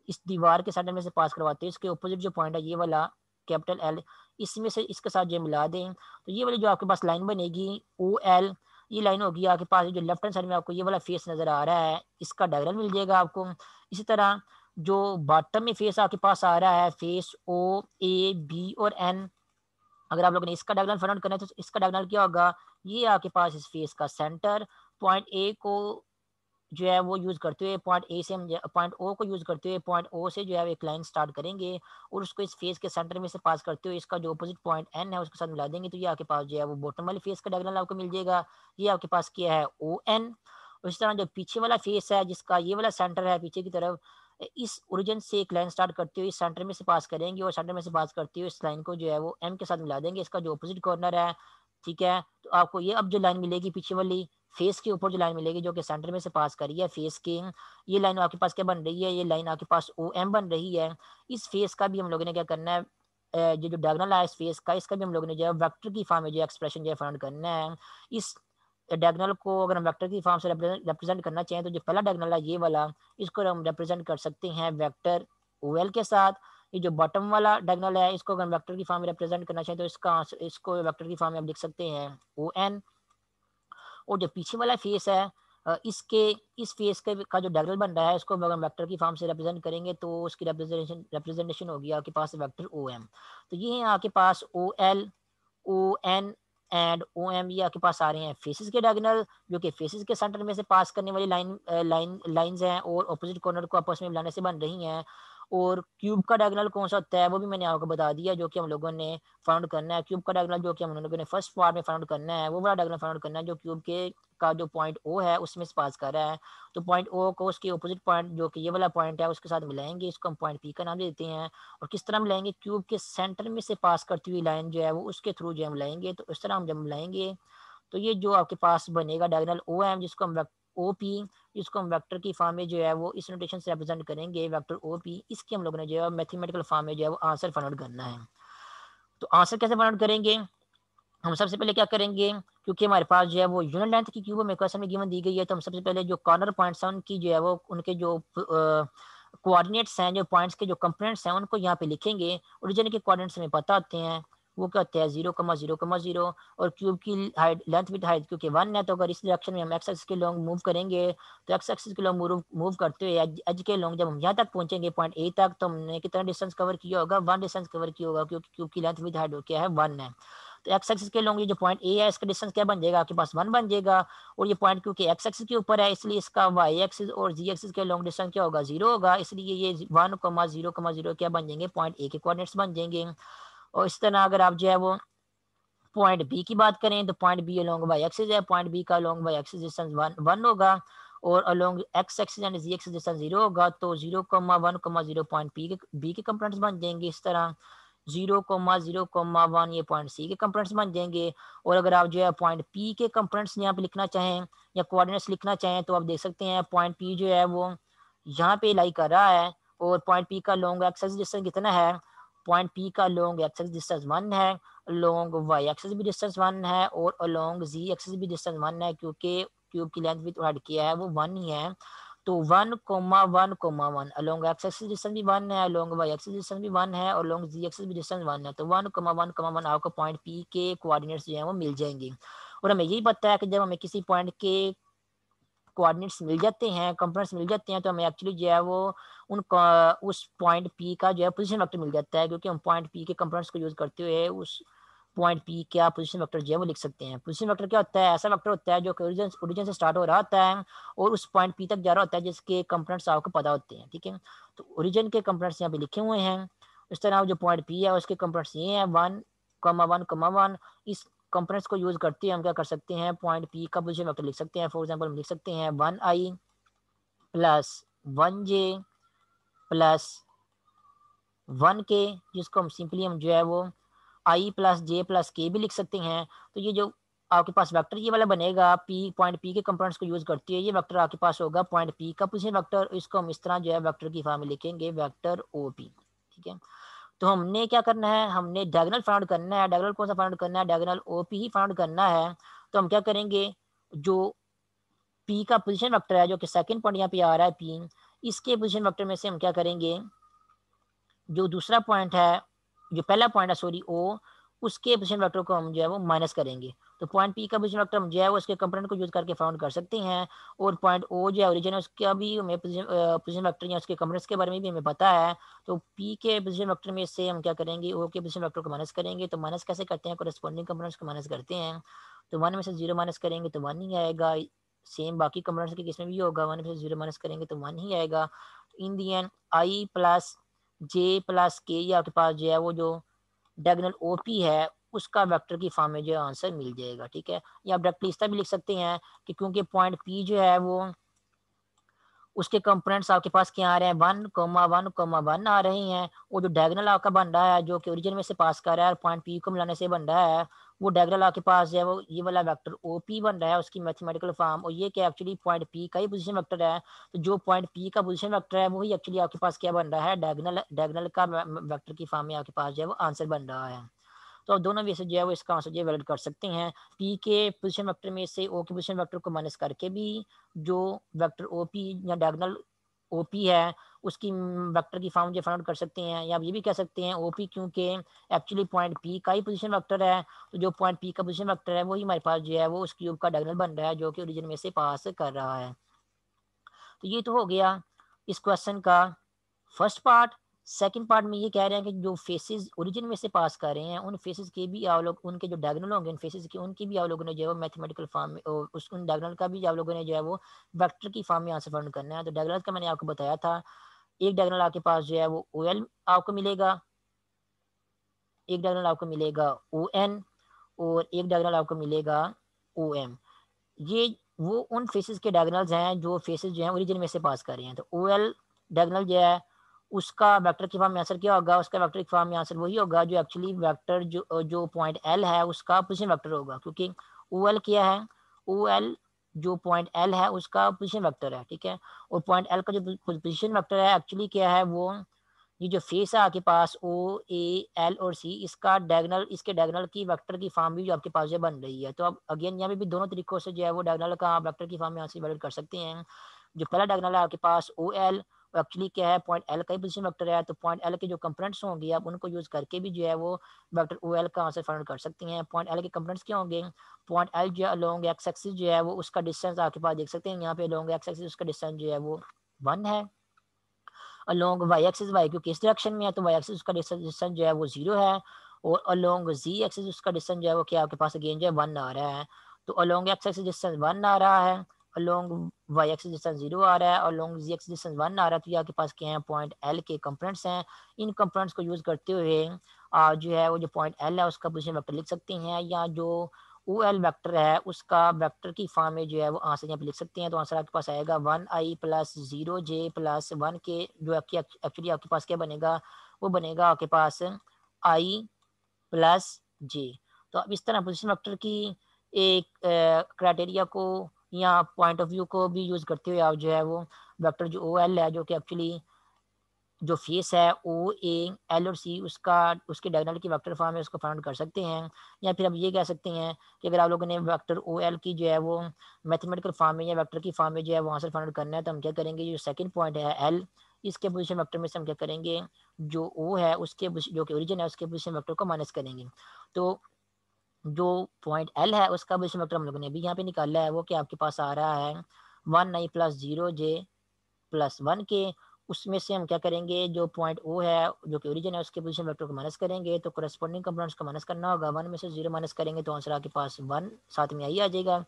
इस दीवार के सेंटर में से पास करवाते हैं इसके ऑपोजिट जो पॉइंट है ये वाला कैपिटल एल इसमें से इसके साथ जो मिला दें तो ये वाली जो आपके पास लाइन बनेगी ओ एल ये लाइन होगी आपके पास जो लेफ्ट हैंड साइड में आपको ये वाला फेस नज़र आ रहा है इसका डायग्राम मिल जाएगा आपको इसी तरह जो बॉटम में फेस आपके पास आ रहा है फेस ओ ए बी और एन अगर आप लोगों ने इसका डायगोनल फाइंड करना है तो इसका डायगोनल क्या होगा ये आपके पास इस फेस का सेंटर पॉइंट ए को जो है वो यूज़ करते हुए पॉइंट ए से हम पॉइंट ओ को यूज़ करते हुए पॉइंट ओ से जो है एक लाइन स्टार्ट करेंगे और उसको इस फेस के सेंटर में से पास करते हुए इसका जो अपोजिट पॉइंट एन है उसके साथ मिला देंगे तो ये आपके पास जो है वो बॉटम वाले फेस का डायगोनल आपको मिल जाएगा ये आपके पास क्या है ओ एन उसी तरह जो पीछे वाला फेस है जिसका ये वाला सेंटर है पीछे की तरफ इस ओरिजिन से एक लाइन स्टार्ट करते हुए सेंटर में से पास करेंगे और सेंटर में से पास करते हुए इस लाइन को जो है वो एम के साथ मिला देंगे इसका जो अपोजिट कॉर्नर है ठीक है तो आपको ये अब जो लाइन मिलेगी पीछे वाली फेस के ऊपर जो लाइन मिलेगी जो कि सेंटर में से पास करी है फेस के ये लाइन आपके पास क्या बन रही है ये लाइन आपके पास ओ एम बन रही है इस फेस का भी हम लोगों ने क्या करना है जो जो डायगोनल है इस फेस का इसका भी हम लोगों ने जो है वैक्टर की फॉर्म में जो एक्सप्रेशन जो है फाइंड करना है इस डायगनल को अगर हम वेक्टर की फॉर्म से रिप्रेजेंट करना चाहें तो जो पहला डायगनल है ये वाला इसको हम रिप्रेजेंट कर सकते हैं वेक्टर ओएल के साथ ये जो बॉटम वाला डायगनल है इसको अगर हम वैक्टर की फॉर्म में रिप्रेजेंट करना चाहें तो इसका इसको वैक्टर की फॉर्म में हम लिख सकते हैं ओ एन और जो पीछे वाला फेस है इसके इस फेस के का जो डायगनल बन रहा है इसको अगर हम वैक्टर की फॉर्म से रिप्रेजेंट करेंगे तो उसकी रिप्रेजेंटेशन रिप्रेजेंटेशन होगी आपके पास वैक्टर ओ एम तो ये है आपके पास O L O N and O M E आपके पास आ रहे हैं फेसिस के डायगनल जो कि फेसिस के सेंटर में से पास करने वाली लाइन लाइन लाइंस हैं और अपोजिट कॉर्नर को आपस में मिलाने से बन रही हैं और क्यूब का डायगोनल कौन सा होता है वो भी मैंने आपको बता दिया जो कि हम लोगों ने फाउंड करना है क्यूब का डायगोनल जो कि हम लोगों ने फर्स्ट पार्ट में फाउंड करना है वो वाला डायगोनल फाउंड करना है जो क्यूब के का जो पॉइंट ओ है उसमें से पास कर रहा है तो पॉइंट ओ को उसके ऑपोजिट पॉइंट जो कि ये वाला पॉइंट है उसके साथ मिलाएंगे इसको हम पॉइंट पी का नाम देते हैं और किस तरह मिलाएंगे क्यूब के सेंटर में से पास करती हुई लाइन जो है वो उसके थ्रू जो हम लाएंगे तो इस तरह हम जब मिलाएंगे तो ये जो आपके पास बनेगा डायगनल ओ एम जिसको हम ओ पी जिसको हम वैक्टर की फॉर्म में जो है वो इस नोटेशन से रिप्रेजेंट करेंगे वैक्टर ओ पी इसके हम लोगों ने जो है मैथमेटिकल फॉर्म में जो है वो आंसर फाइंड आउट करना है तो आंसर कैसे फाइंड आउट करेंगे हम सबसे पहले क्या करेंगे क्योंकि हमारे पास जो है वो यूनिट लेंथ की क्यूब हमें क्वेश्चन में गिवन दी गई है तो हम सबसे पहले जो कॉर्नर पॉइंट्स हैं उनकी जो है वो उनके जो कोऑर्डिनेट्स हैं जो पॉइंट्स के जो कंपोनेंट्स हैं उनको यहाँ पे लिखेंगे ओरिजिन के कोऑर्डिनेट्स हमें पता होते हैं वो क्या होता है zero comma zero comma zero और क्यूब की हाइट लेंथ विथ हाइट क्योंकि वन है तो अगर इस डायरेक्शन में हम एक्स एक्स के लॉन्ग मूव करेंगे तो एक्स एक्स के लॉन्ग मूव मूव करते हुए एज, के लॉन्ग जब हम यहाँ तक पहुँचेंगे पॉइंट ए तक तो हमने कितना डिस्टेंस कवर किया होगा वन डिस्टेंस कवर किया होगा क्योंकि क्यूब की लेंथ विथ हाइट क्या है वन है तो एक्स एक्स के लॉन्ग ये जो पॉइंट ए है इसका डिस्टेंस क्या बन जाएगा आपके पास वन बन जाएगा और ये पॉइंट क्योंकि एक्स एक्स के ऊपर है इसलिए इसका वाई एक्सिस और जी एक्सिस के लॉन्ग डिस्टेंस क्या होगा जीरो होगा इसलिए ये one comma zero comma zero क्या बन जाएंगे पॉइंट ए के कोऑर्डिनेट्स बन जाएंगे और इस तरह अगर आप जो है वो पॉइंट बी की बात करें तो point B along by axis है पॉइंट बी का along by axis distance one one होगा और along x axis and Z axis distance zero होगा तो zero comma one comma zero point P के बी के कंपोनेंट्स बन जाएंगे इस तरह zero comma zero comma one ये पॉइंट सी के कंपोनेंट्स बन जाएंगे और अगर आप जो है पॉइंट पी के कंपोनेंट्स यहाँ पे लिखना चाहें या कोऑर्डिनेट्स लिखना चाहें तो आप देख सकते हैं पॉइंट पी जो है वो यहाँ पे लाई कर रहा है और पॉइंट पी का लॉन्ग एक्सेस डिस्टेंस कितना है पॉइंट पी का लॉन्ग एक्सेस डिस्टेंस वन है लॉन्ग वाई एक्सेस भी डिस्टेंस वन है और लॉन्ग जी एक्सेस भी डिस्टेंस वन है क्योंकि क्यूब की लेंथ भी थोड़ा तो किया है वो वन ही है तो one comma one comma one along X X distance भी वन है अलोंग वाई एक्स डिस्टेंस भी वन है और लॉन्ग जी एक्स भी डिस्टेंस वन है तो one comma one comma one आपको पॉइंट पी के कोऑर्डिनेट्स जो है वो मिल जाएंगे और हमें यही पता है कि जब हमें किसी पॉइंट के कोऑर्डिनेट्स मिल जाते हैं कंपोनेंट्स मिल जाते हैं तो हमें एक्चुअली जो है वो उन उस पॉइंट पी का जो है पोजिशन वैक्टर मिल जाता है क्योंकि हम पॉइंट पी के कंपोनेंट्स को यूज़ करते हुए उस पॉइंट पी क्या पोजीशन वेक्टर जो है वो लिख सकते हैं पोजीशन वेक्टर क्या होता है ऐसा वेक्टर होता है जो ओरिजिन ओरिजिन से स्टार्ट हो रहा होता है और उस पॉइंट पी तक जा रहा होता है जिसके कंपोनेंट्स आपको पता होते हैं ठीक है तो ओरिजिन के कंपोनेंट्स यहाँ पे लिखे हुए हैं इस तरह जो पॉइंट पी है उसके कंपोनेंट्स ये हैं one comma one comma one इस कंपोनेंट्स को यूज़ करते हुए हम क्या कर सकते हैं पॉइंट पी का पोजिशन वैक्टर लिख सकते हैं फॉर एग्जाम्पल हम लिख सकते हैं वन आई plus one J plus one K जिसको हम सिंपली हम जो है वो आई प्लस जे प्लस के भी लिख सकते हैं तो ये जो आपके पास वेक्टर ये वाला बनेगा पी पॉइंट पी के कंपोनेंट्स को यूज़ करती है ये वेक्टर आपके पास होगा पॉइंट पी का पूछे वेक्टर इसको हम इस तरह जो है वेक्टर की फॉर्म में लिखेंगे वेक्टर ओ पी ठीक है तो हमने क्या करना है हमने डायगनल फाउंड करना है डायगनल कौन सा फाउंड करना है डायगनल ओ पी ही फाउंड करना है तो हम क्या करेंगे जो पी का पोजिशन वैक्टर है जो कि सेकेंड पॉइंट यहाँ पे आ रहा है पी इसके पोजिशन वैक्टर में से हम क्या करेंगे जो दूसरा पॉइंट है जो पहला पॉइंट है सॉरी ओ उसके पोजिशन वैक्टर को हम जो है वो माइनस करेंगे तो पॉइंट पी का पोजिशन वैक्टर हम जो है वो उसके कंपोनेंट को यूज करके फाउंड कर सकते हैं और पॉइंट ओ जो है ओरिजिन उसका भी हमें पोजिशन वैक्टर या उसके कंपोनेंट्स के बारे में भी हमें पता है तो पी के पोजिशन वैक्टर में से हम क्या करेंगे ओ के पोजिशन वैक्टर को माइनस करेंगे तो माइनस कैसे करते हैं करस्पॉन्डिंग कंपोनेंट्स को माइनस करते हैं तो वन में से जीरो माइनस करेंगे तो वन ही आएगा सेम बाकी कॉम्पोनेंट्स के किसमें भी होगा वन से जीरो माइनस करेंगे तो वन ही आएगा in the end I plus J plus K ये आपके पास जो है वो जो डायगनल ओ पी है उसका वेक्टर की फॉर्म में जो आंसर मिल जाएगा ठीक है या आप डायरेक्टली इस तरह भी लिख सकते हैं कि क्योंकि पॉइंट पी जो है वो उसके कंपोनेंट्स आपके पास क्या आ रहे हैं one comma one comma one आ रहे हैं वो जो डायगनल आपका बन रहा है जो कि ओरिजिन में से पास कर रहा है और पॉइंट पी को मिलाने से बन रहा है वो डायगनल आपके पास जो है वो ये वाला वेक्टर ओ पी बन रहा है उसकी मैथमेटिकल फॉर्म और ये क्या एक्चुअली पॉइंट पी का ही पोजिशन वैक्टर है तो जो पॉइंट पी का पोजिशन वैक्टर है वही एक्चुअली आपके पास क्या बन रहा है डायगनल डायगनल का वैक्टर की फॉर्म में आपके पास जो है वो आंसर बन रहा है तो आप दोनों वे से जो है वो इसका आंसर जो वैलिड कर सकते हैं पी के पोजिशन वैक्टर में से ओ के पोजिशन वैक्टर को माइनस करके भी जो वैक्टर ओ पी या डायगनल ओ पी है उसकी वैक्टर की फॉर्म जो फाइंड आउट कर सकते हैं या आप ये भी कह सकते हैं ओ पी क्योंकि एक्चुअली पॉइंट पी का ही पोजिशन वैक्टर है तो जो पॉइंट पी का पोजिशन वैक्टर है वही हमारे पास जो है वो उस क्यूब का डायगनल बन रहा है जो कि ओरिजिन में से पास कर रहा है तो ये तो हो गया इस क्वेश्चन का फर्स्ट पार्ट सेकंड पार्ट में ये कह रहे हैं कि जो फेसेस ओरिजिन में से पास कर रहे हैं उन फेसेस के भी आप लोग उनके जो डायगनल होंगे उन फेसेस के उनकी भी आप लोगों ने जो है वो मैथमेटिकल फॉर्म में उस उन डायगनल का भी आप लोगों ने जो है वो वेक्टर की फॉर्म में आंसर फाउंड करना है तो डायगनल का मैंने आपको बताया था एक डायगनल आपके पास जो है वो ओ आपको मिलेगा एक डायगनल आपको मिलेगा ओ और एक डायगनल आपको मिलेगा ओ ये वो उन फेसेस के डायगनल्स हैं जो फेसेस जो हैं ओरिजिन में से पास कर रहे हैं तो ओ डायगनल जो है उसका वेक्टर की फॉर्म में आंसर क्या होगा उसका वेक्टर की फॉर्म में आंसर वही होगा जो एक्चुअली वेक्टर जो जो पॉइंट एल है उसका पोजिशन वेक्टर होगा क्योंकि ओ एल क्या है ओ एल जो पॉइंट एल है उसका पोजिशन वेक्टर है ठीक है और पॉइंट एल का जो पोजिशन वेक्टर है एक्चुअली क्या है वो ये जो फेस है आपके पास ओ ए एल और सी इसका डायगनल इसके डायगनल की वेक्टर की फॉर्म भी जो आपके पास जो बन रही है तो आप अगेन यहाँ पे भी दोनों तरीकों से जो है वो डायगनल का आप वेक्टर की फॉर्म में आंसर वैलिड कर सकते हैं जो पहला डायगनल है आपके पास ओ एल और एक्चुअली क्या है पॉइंट एल का ही पोजिशन वैक्टर है तो पॉइंट एल के जो कंपोनेंट्स होंगे आप उनको यूज़ करके भी जो है वो वैक्टर ओ एल का आंसर फाइंड कर सकती हैं पॉइंट एल के कंपोनेंट्स क्या होंगे पॉइंट एल जो है लॉन्ग एक्स एक्सिस जो है वो उसका डिस्टेंस आपके पास देख सकते हैं यहाँ पे लॉन्ग एक्स एक्सिस उसका डिस्टेंस जो है वो वन है अलोंग वाई एक्सिस वाई क्योंकि इस डायरेक्शन में है तो वाई एक्सिस उसका डिस्टेंस जो है वो जीरो है और अलोंग जी एक्सिस उसका डिस्टेंस जो है वो क्या आपके पास अगेन जो है वन आ रहा है तो along x axis distance one आ रहा है और long y x distance zero आ रहा है और लॉन्ग जी एक्स डिस्टेंस वन आ रहा है तो ये आपके पास क्या है पॉइंट एल के कंपोनेंट्स हैं इन कंपोनेंट्स को यूज़ करते हुए आ, जो है वो जो पॉइंट एल है उसका पोजिशन वैक्टर लिख सकते हैं या जो ओ एल वैक्टर है उसका वैक्टर की फॉर्म में जो है वो आंसर यहाँ पे लिख सकते हैं तो आंसर आपके पास आएगा वन आई plus zero j plus one k जो आपकी एक्चुअली आपके पास क्या बनेगा वो बनेगा आपके पास आई प्लस जे तो अब इस तरह पोजिशन वैक्टर की एक क्राइटेरिया को या पॉइंट ऑफ व्यू को भी यूज़ करते हुए आप जो है वो वेक्टर जो ओ एल है जो कि एक्चुअली जो फेस है ओ ए एल और सी उसका उसके डायगोनल की वेक्टर फॉर्म है उसको फाइंड कर सकते हैं या फिर आप ये कह सकते हैं कि अगर आप लोगों ने वेक्टर ओ एल की जो है वो मैथमेटिकल फॉर्म में या वेक्टर की फॉर्म में जो है वहाँ से फाइंड करना है तो हम क्या करेंगे जो सेकंड पॉइंट है एल इसके पोजिशन वेक्टर में से हम क्या करेंगे जो ओ है उसके जो कि ओरिजिन है उसके पोजिशन वेक्टर को माइनस करेंगे तो जो पॉइंट एल है उसका भी स्पेक्ट्रम हम लोगों ने अभी यहाँ पे निकाला है वो क्या आपके पास आ रहा है वन आई plus zero j plus one k उसमें से हम क्या करेंगे जो पॉइंट ओ है जो कि ओरिजिन है उसके पोजिशन वेक्टर को माइनस करेंगे तो करस्पॉन्डिंग कंपोनेंट्स को माइनस करना होगा वन में से जीरो माइनस करेंगे तो आंसर आपके पास वन साथ में आई आ जाएगा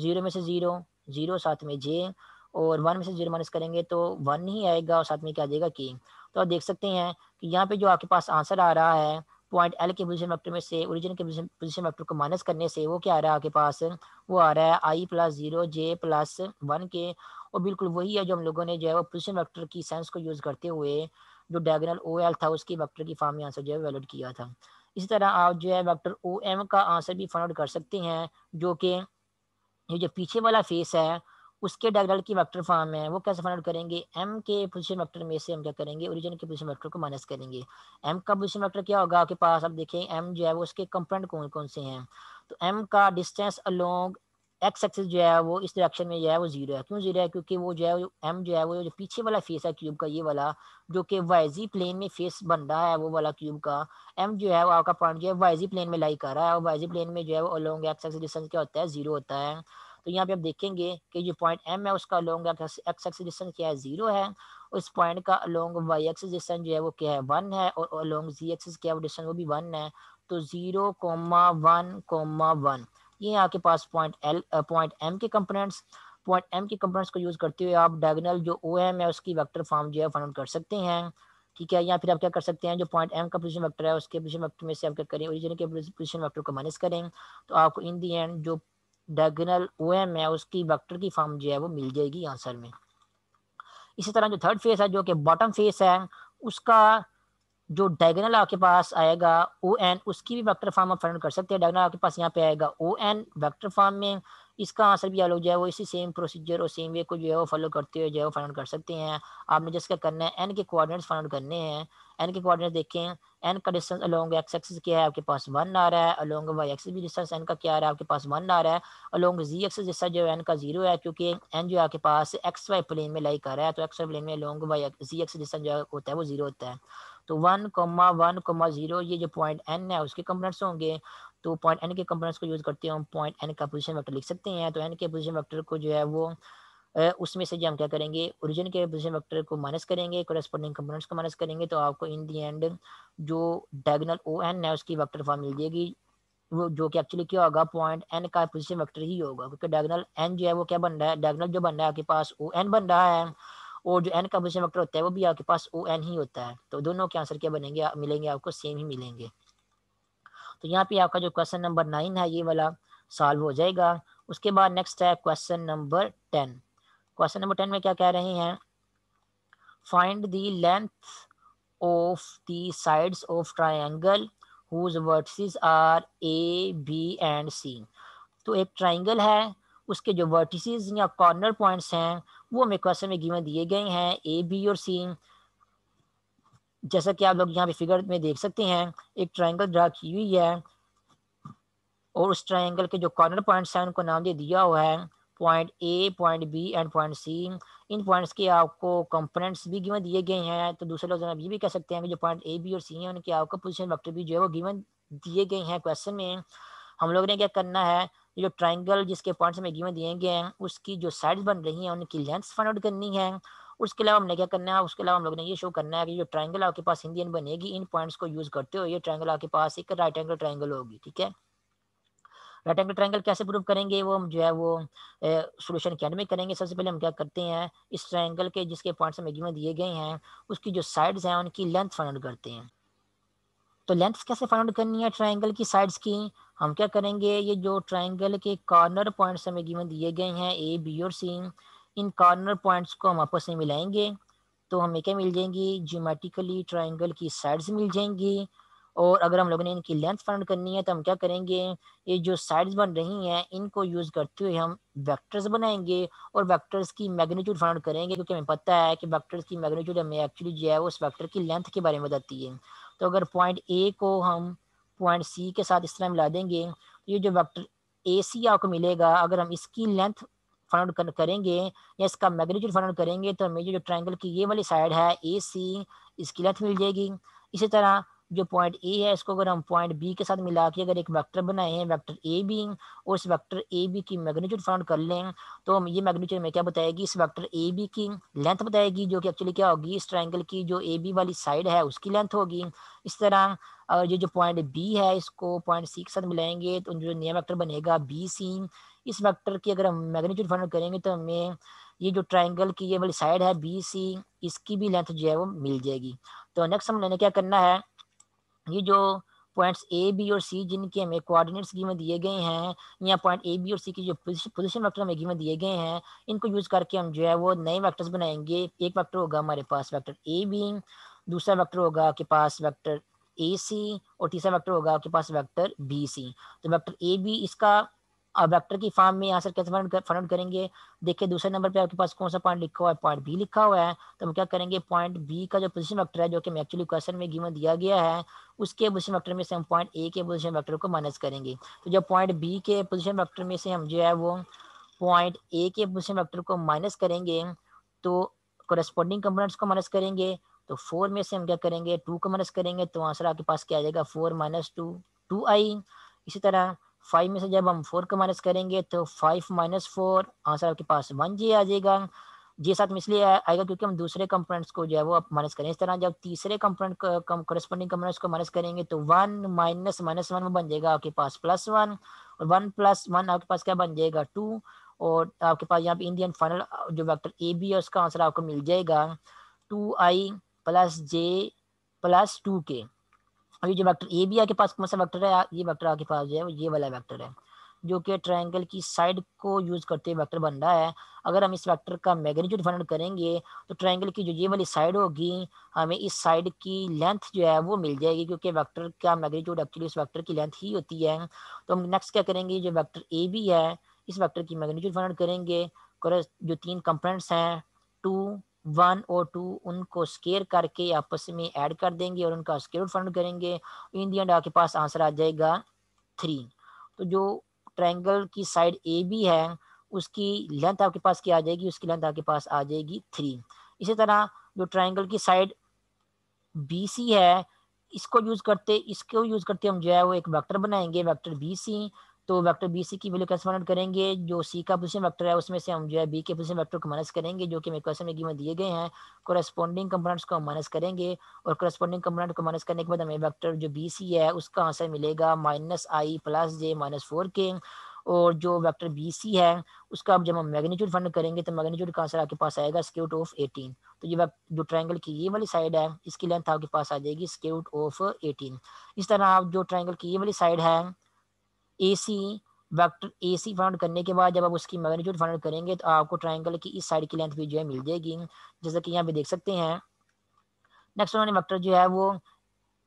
जीरो में से जीरो जीरो साथ में जे और वन में से जीरो माइनस करेंगे तो वन ही आएगा और साथ में क्या आ जाएगा की तो आप देख सकते हैं कि यहाँ पे जो आपके पास आंसर आ रहा है पॉइंट एल के पोजिशन वैक्टर में से ओरिजिन के पोजिशन वैक्टर को माइनस करने से वो क्या आ रहा है आपके पास वो आ रहा है i plus zero j plus one k और बिल्कुल वही है जो हम लोगों ने जो है वो पोजिशन वैक्टर की सेंस को यूज़ करते हुए जो डायगनल ओ एल था उसकी वैक्टर की फॉर्म में आंसर जो है वैलिड किया था इसी तरह आप जो है वैक्टर ओ एम का आंसर भी फाइंड आउट कर सकते हैं जो कि ये जो पीछे वाला फेस है उसके डायग्राल की वेक्टर फॉर्म है वो कैसे फाइंड आउट करेंगे एम के पोजिशन वेक्टर में से हम क्या करेंगे ओरिजिन के पोजिशन वेक्टर को माइनस करेंगे एम का पोजिशन वेक्टर क्या होगा आपके पास आप देखें एम जो है वो उसके कंपोनेंट कौन कौन से हैं तो एम का डिस्टेंस अलोंग एक्स एक्सिस जो है वो इस डायरेक्शन में जो है वो जीरो है क्यों जीरो है क्योंकि वो जो है एम जो है वो जो पीछे वाला फेस है क्यूब का ये वाला जो कि वाइजी प्लेन में फेस बन रहा है वो वाला क्यूब का एम जो है वो आपका पॉइंट जो है वाइजी प्लेन में लाई कर रहा है और वाइजी प्लेन में जो है वो अलोंग एक्स एक्सिस डिस्टेंस क्या होता है जीरो होता है तो यहाँ पे आप देखेंगे कि जो पॉइंट एम है उसका अलोंग एक्स एक्स डिस्टेंस क्या है जीरो है उस पॉइंट का अलोंग वाई एक्स डिस्टेंस जो है वो क्या है वन है और अलोंग जी एक्स क्या है वो भी वन है तो zero comma one comma one ये आपके पास पॉइंट एल पॉइंट एम के कंपोनेंट्स पॉइंट एम के कंपोनेंट्स को यूज़ करते हुए आप डायगनल जो ओ एम है उसकी वेक्टर फॉर्म जो है फाइन आउट कर सकते हैं ठीक है या फिर आप क्या कर सकते हैं जो पॉइंट एम का पोजीशन वेक्टर है उसके पोजीशन वेक्टर में से आप क्या करें ओरिजिन के पोजीशन वेक्टर को माइनस करें तो आपको इन दी एंड जो डायगोनल ओ एम है उसकी वेक्टर की फॉर्म जो है वो मिल जाएगी आंसर में इसी तरह जो थर्ड फेस है जो कि बॉटम फेस है उसका जो डायगोनल आपके पास आएगा ओ एन उसकी भी वेक्टर फॉर्म आप फाइंड कर सकते हैं डायगोनल आपके पास यहाँ पे आएगा ओ एन वेक्टर फॉर्म में इसका आंसर भी आप जो है वो इसी सेम प्रोसीजर और सेम वे को जो है वो फॉलो करते हुए जो है वो फाइंड कर सकते हैं आपने जिसका करना है एन के कोऑर्डिनेट्स फाइंड करने हैं एन के कोऑर्डिनेट देखें एन का डिस्टेंस अलोंग एक्स एक्सिस क्या है आपके पास वन आ रहा है अलोंग वाई एक्सिस भी डिस्टेंस एन का क्या आ रहा है आपके पास वन आ रहा है अलोंग जी एक्सिस जैसा जो एन का जीरो है क्योंकि एन जो आपके पास एक्स वाई प्लेन में लाइक आ रहा है तो एक्स वाई प्लेन में along y z axis distance जो होता है वो जीरो होता है तो one comma one comma zero ये जो पॉइंट एन है उसके कंपोनेंट्स होंगे तो पॉइंट एन के कंपोनेंट्स को यूज़ करते हैं हम पॉइंट एन का पोजीशन वेक्टर लिख सकते हैं तो एन के पोजीशन वेक्टर को जो है वो उसमें से हम क्या करेंगे ओरिजिन के पोजिशन वेक्टर को माइनस करेंगे करस्पॉन्डिंग कंपोनेंट्स को माइनस करेंगे तो आपको इन दी एंड जो डायगनल ओ एन है उसकी वेक्टर फॉर्म मिल जाएगी वो जो कि एक्चुअली क्या होगा पॉइंट एन का पोजिशन वेक्टर ही होगा क्योंकि डायगनल एन जो है वो क्या बन रहा है डायगनल जो बन रहा है आपके पास ओ एन बन रहा है और जो एन का पोजिशन वेक्टर होता है वो भी आपके पास ओ एन ही होता है तो दोनों के आंसर क्या बनेंगे मिलेंगे आपको सेम ही मिलेंगे तो यहाँ पे आपका जो क्वेश्चन नंबर नाइन है ये वाला सॉल्व हो जाएगा उसके बाद नेक्स्ट है question number ten question number ten में क्या कह रहे हैं find the length of the sides of triangle whose vertices are A B and C तो एक ट्राइंगल है उसके जो वर्टिस या कॉर्नर पॉइंट्स हैं वो हमें क्वेश्चन में गिवन दिए गए हैं ए बी और सी जैसा कि आप लोग यहाँ पे फिगर में देख सकते हैं एक ट्राइंगल ड्रा की हुई है और उस ट्राइंगल के जो कॉर्नर पॉइंट्स हैं उनको नाम दे दिया हुआ है point A point B and point C इन पॉइंट्स के आपको कंपोनेंट्स भी गिवन दिए गए हैं तो दूसरे लोग आप ये भी कह सकते हैं कि जो पॉइंट ए बी और सी हैं उनके आपको पोजिशन वैक्टर भी जो है वो गिवन दिए गए हैं क्वेश्चन में हम लोग ने क्या करना है जो ट्राइंगल जिसके पॉइंट्स हमें गिवन दिए गए हैं उसकी जो साइड्स बन रही हैं उनकी लेंथ फाइंड आउट करनी है उसके अलावा हमने क्या करना है उसके अलावा हम लोग ने ये शो करना है कि जो ट्राइंगल आपके पास हिंदी बनेगी इन पॉइंट्स को यूज़ करते हुए ये ट्राइंगल आपके पास एक राइट एंगल ट्राइंगल होगी ठीक है राइट एंगल ट्राइंगल कैसे प्रूव करेंगे वो हम जो है वो सॉल्यूशन के में करेंगे सबसे पहले हम क्या करते हैं इस ट्राइंगल के जिसके पॉइंट्स हमें गिवन दिए गए हैं उसकी जो साइड्स हैं उनकी लेंथ फाइंड आउट करते हैं तो लेंथ कैसे फाइंड आउट करनी है ट्राइंगल की साइड्स की हम क्या करेंगे ये जो ट्राइंगल के कॉर्नर पॉइंट्स हमें गिवन दिए गए हैं ए बी और सी इन कॉर्नर पॉइंट्स को हम आपस में मिलाएंगे तो हमें क्या मिल जाएंगी ज्योमेट्रिकली ट्राइंगल की साइड्स मिल जाएंगी और अगर हम लोगों ने इनकी लेंथ फाइंड करनी है तो हम क्या करेंगे ये जो साइड्स बन रही हैं इनको यूज़ करते हुए हम वेक्टर्स बनाएंगे और वेक्टर्स की मैग्नीट्यूड फाइंड करेंगे क्योंकि हमें पता है कि वेक्टर्स की मैग्नीट्यूड हमें एक्चुअली जो है उस वेक्टर की लेंथ के बारे में बताती है तो अगर पॉइंट ए को हम पॉइंट सी के साथ इस तरह मिला देंगे तो ये जो वेक्टर ए सी आपको मिलेगा अगर हम इसकी लेंथ फाइंड करेंगे या इसका मैग्नीट्यूड फाइंड करेंगे तो हमें जो ट्राइंगल की ये वाली साइड है ए सी इसकी लेंथ मिल जाएगी इसी तरह जो पॉइंट ए है इसको अगर हम पॉइंट बी के साथ मिला के अगर एक वेक्टर बनाए हैं वेक्टर ए बी और इस वेक्टर ए बी की मैग्नीट्यूड फाउंड कर लें तो हम ये मैग्नीट्यूड में क्या बताएगी इस वेक्टर ए बी की लेंथ बताएगी जो कि एक्चुअली क्या होगी इस ट्राइंगल की जो ए बी वाली साइड है उसकी लेंथ होगी इस तरह और ये जो पॉइंट बी है इसको पॉइंट सी के साथ मिलाएंगे तो जो नया वेक्टर बनेगा बी सी इस वेक्टर की अगर हम मैग्नीट्यूड फाउंड करेंगे तो हमें ये जो ट्राइंगल की ये वाली साइड है बी सी इसकी भी लेंथ जो है वो मिल जाएगी तो नेक्स्ट हमने क्या करना है ये जो पॉइंट्स ए बी और सी जिनके हमें कोऑर्डिनेट्स गिवन दिए गए हैं या पॉइंट ए बी और सी की जो पोजीशन वेक्टर हमें गिवन दिए गए हैं इनको यूज़ करके हम जो है वो नए वेक्टर्स बनाएंगे एक वेक्टर होगा हमारे पास वेक्टर ए बी दूसरा वेक्टर होगा आपके पास वेक्टर ए सी और तीसरा वेक्टर होगा आपके पास वेक्टर बी सी तो वेक्टर ए बी इसका अब वेक्टर की फॉर्म में आंसर कैसे फंड करेंगे देखिए दूसरे नंबर पे आपके पास कौन सा पॉइंट लिखा हुआ है पॉइंट बी लिखा हुआ है तो हम क्या करेंगे पॉइंट बी का जो पोजीशन वेक्टर है जो कि एक्चुअली क्वेश्चन में गिवन दिया गया है उसके पोजीशन वेक्टर में से हम पॉइंट ए के पोजीशन वैक्टर को माइनस करेंगे तो जब पॉइंट बी के पोजिशन वैक्टर में से हम जो है वो पॉइंट ए के पोजिशन वैक्टर को माइनस करेंगे तो करस्पॉन्डिंग कंपोनेंट्स को माइनस करेंगे तो फोर में से हम क्या करेंगे टू को माइनस करेंगे तो आंसर आपके पास क्या आ जाएगा four minus two two i इसी तरह फाइव में से जब हम फोर को माइनस करेंगे तो फाइव माइनस फोर आंसर आपके पास वन जी आ जाएगा जी साथ में इसलिए आएगा क्योंकि हम दूसरे कंपोनेंट्स को जो है वो आप माइनस करें इस तरह जब तीसरे कंपोनेंट कम करस्पॉन्डिंग कंपोनेंट्स को माइनस करेंगे तो वन माइनस माइनस वन बन जाएगा आपके पास प्लस वन और वन प्लस वन आपके पास क्या बन जाएगा टू और आपके पास यहाँ पे इंडियन फाइनल जो वैक्टर ए बी है उसका आंसर आपको मिल जाएगा two i plus J plus two k अभी जो वैक्टर ए बी आर पास कौन सा वैक्टर है ये वैक्टर आर पास जो है वो ये वाला वैक्टर है जो कि ट्रायंगल की साइड को यूज़ करते हुए वैक्टर बन रहा है अगर हम इस वैक्टर का मैग्नीट्यूड फाइंड करेंगे तो ट्रायंगल की जो ये वाली साइड होगी हमें इस साइड की लेंथ जो है वो मिल जाएगी क्योंकि वैक्टर का मैग्नीट्यूड एक्चुअली उस वैक्टर की लेंथ ही होती है तो हम नेक्स्ट क्या करेंगे जो वैक्टर ए बी है इस वैक्टर की मैग्नीट्यूड फाइंड करेंगे जो तीन कंपोनेंट्स हैं टू वन और टू उनको स्केयर करके आपस में ऐड कर देंगे और उनका स्केयर फंड करेंगे इन दी एंड आपके पास आंसर आ जाएगा थ्री तो जो ट्रायंगल की साइड ए बी है उसकी लेंथ आपके पास क्या आ जाएगी उसकी लेंथ आपके पास आ जाएगी थ्री इसी तरह जो ट्रायंगल की साइड बी सी है इसको यूज़ करते इसको यूज़ करते हम जो है वो एक वेक्टर बनाएंगे वेक्टर बी सी तो वेक्टर बी सी की वैल्यू कैसे फाइंड करेंगे जो सी का पोजिशन वेक्टर है उसमें से हम जो है बी के पोजिशन वेक्टर को माइनस करेंगे जो कि हमें क्वेश्चन में गिवन दिए गए हैं कॉरेस्पॉन्डिंग कंपोनेंट्स को हम माइनस करेंगे और करस्पॉन्डिंग कंपोनेंट को माइनस करने के बाद हमें वेक्टर जो बी सी है उसका आंसर मिलेगा minus i plus j minus four k और जो वेक्टर बी सी है उसका अब जब हम मैग्नीट्यूड फंड करेंगे तो मैग्नीट्यूड का आंसर आपके पास आएगा स्क्यूट ऑफ एटीन तो ये जो ट्रायंगल की ये वाली साइड है इसकी लेंथ आपके पास आ जाएगी स्क्यूट ऑफ एटीन इस तरह आप जो ट्रायंगल की ये वाली साइड है ए C vector A C found करने के बाद जब आप उसकी मैग्नीट्यूड फाउंड करेंगे तो आपको ट्राइंगल की इस साइड की लेंथ भी जो है मिल जाएगी जैसा कि यहाँ पे देख सकते हैं नेक्स्ट उन्होंने वैक्टर जो है वो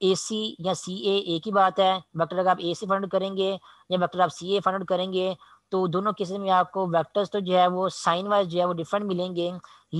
ए सी या सी ए ए की बात है वैक्टर अगर आप ए सी फाउंड करेंगे या वैक्टर आप सी ए फाउंड करेंगे तो दोनों केसेस में आपको वैक्टर्स तो जो है वो साइन वाइज जो है वो डिफरेंट मिलेंगे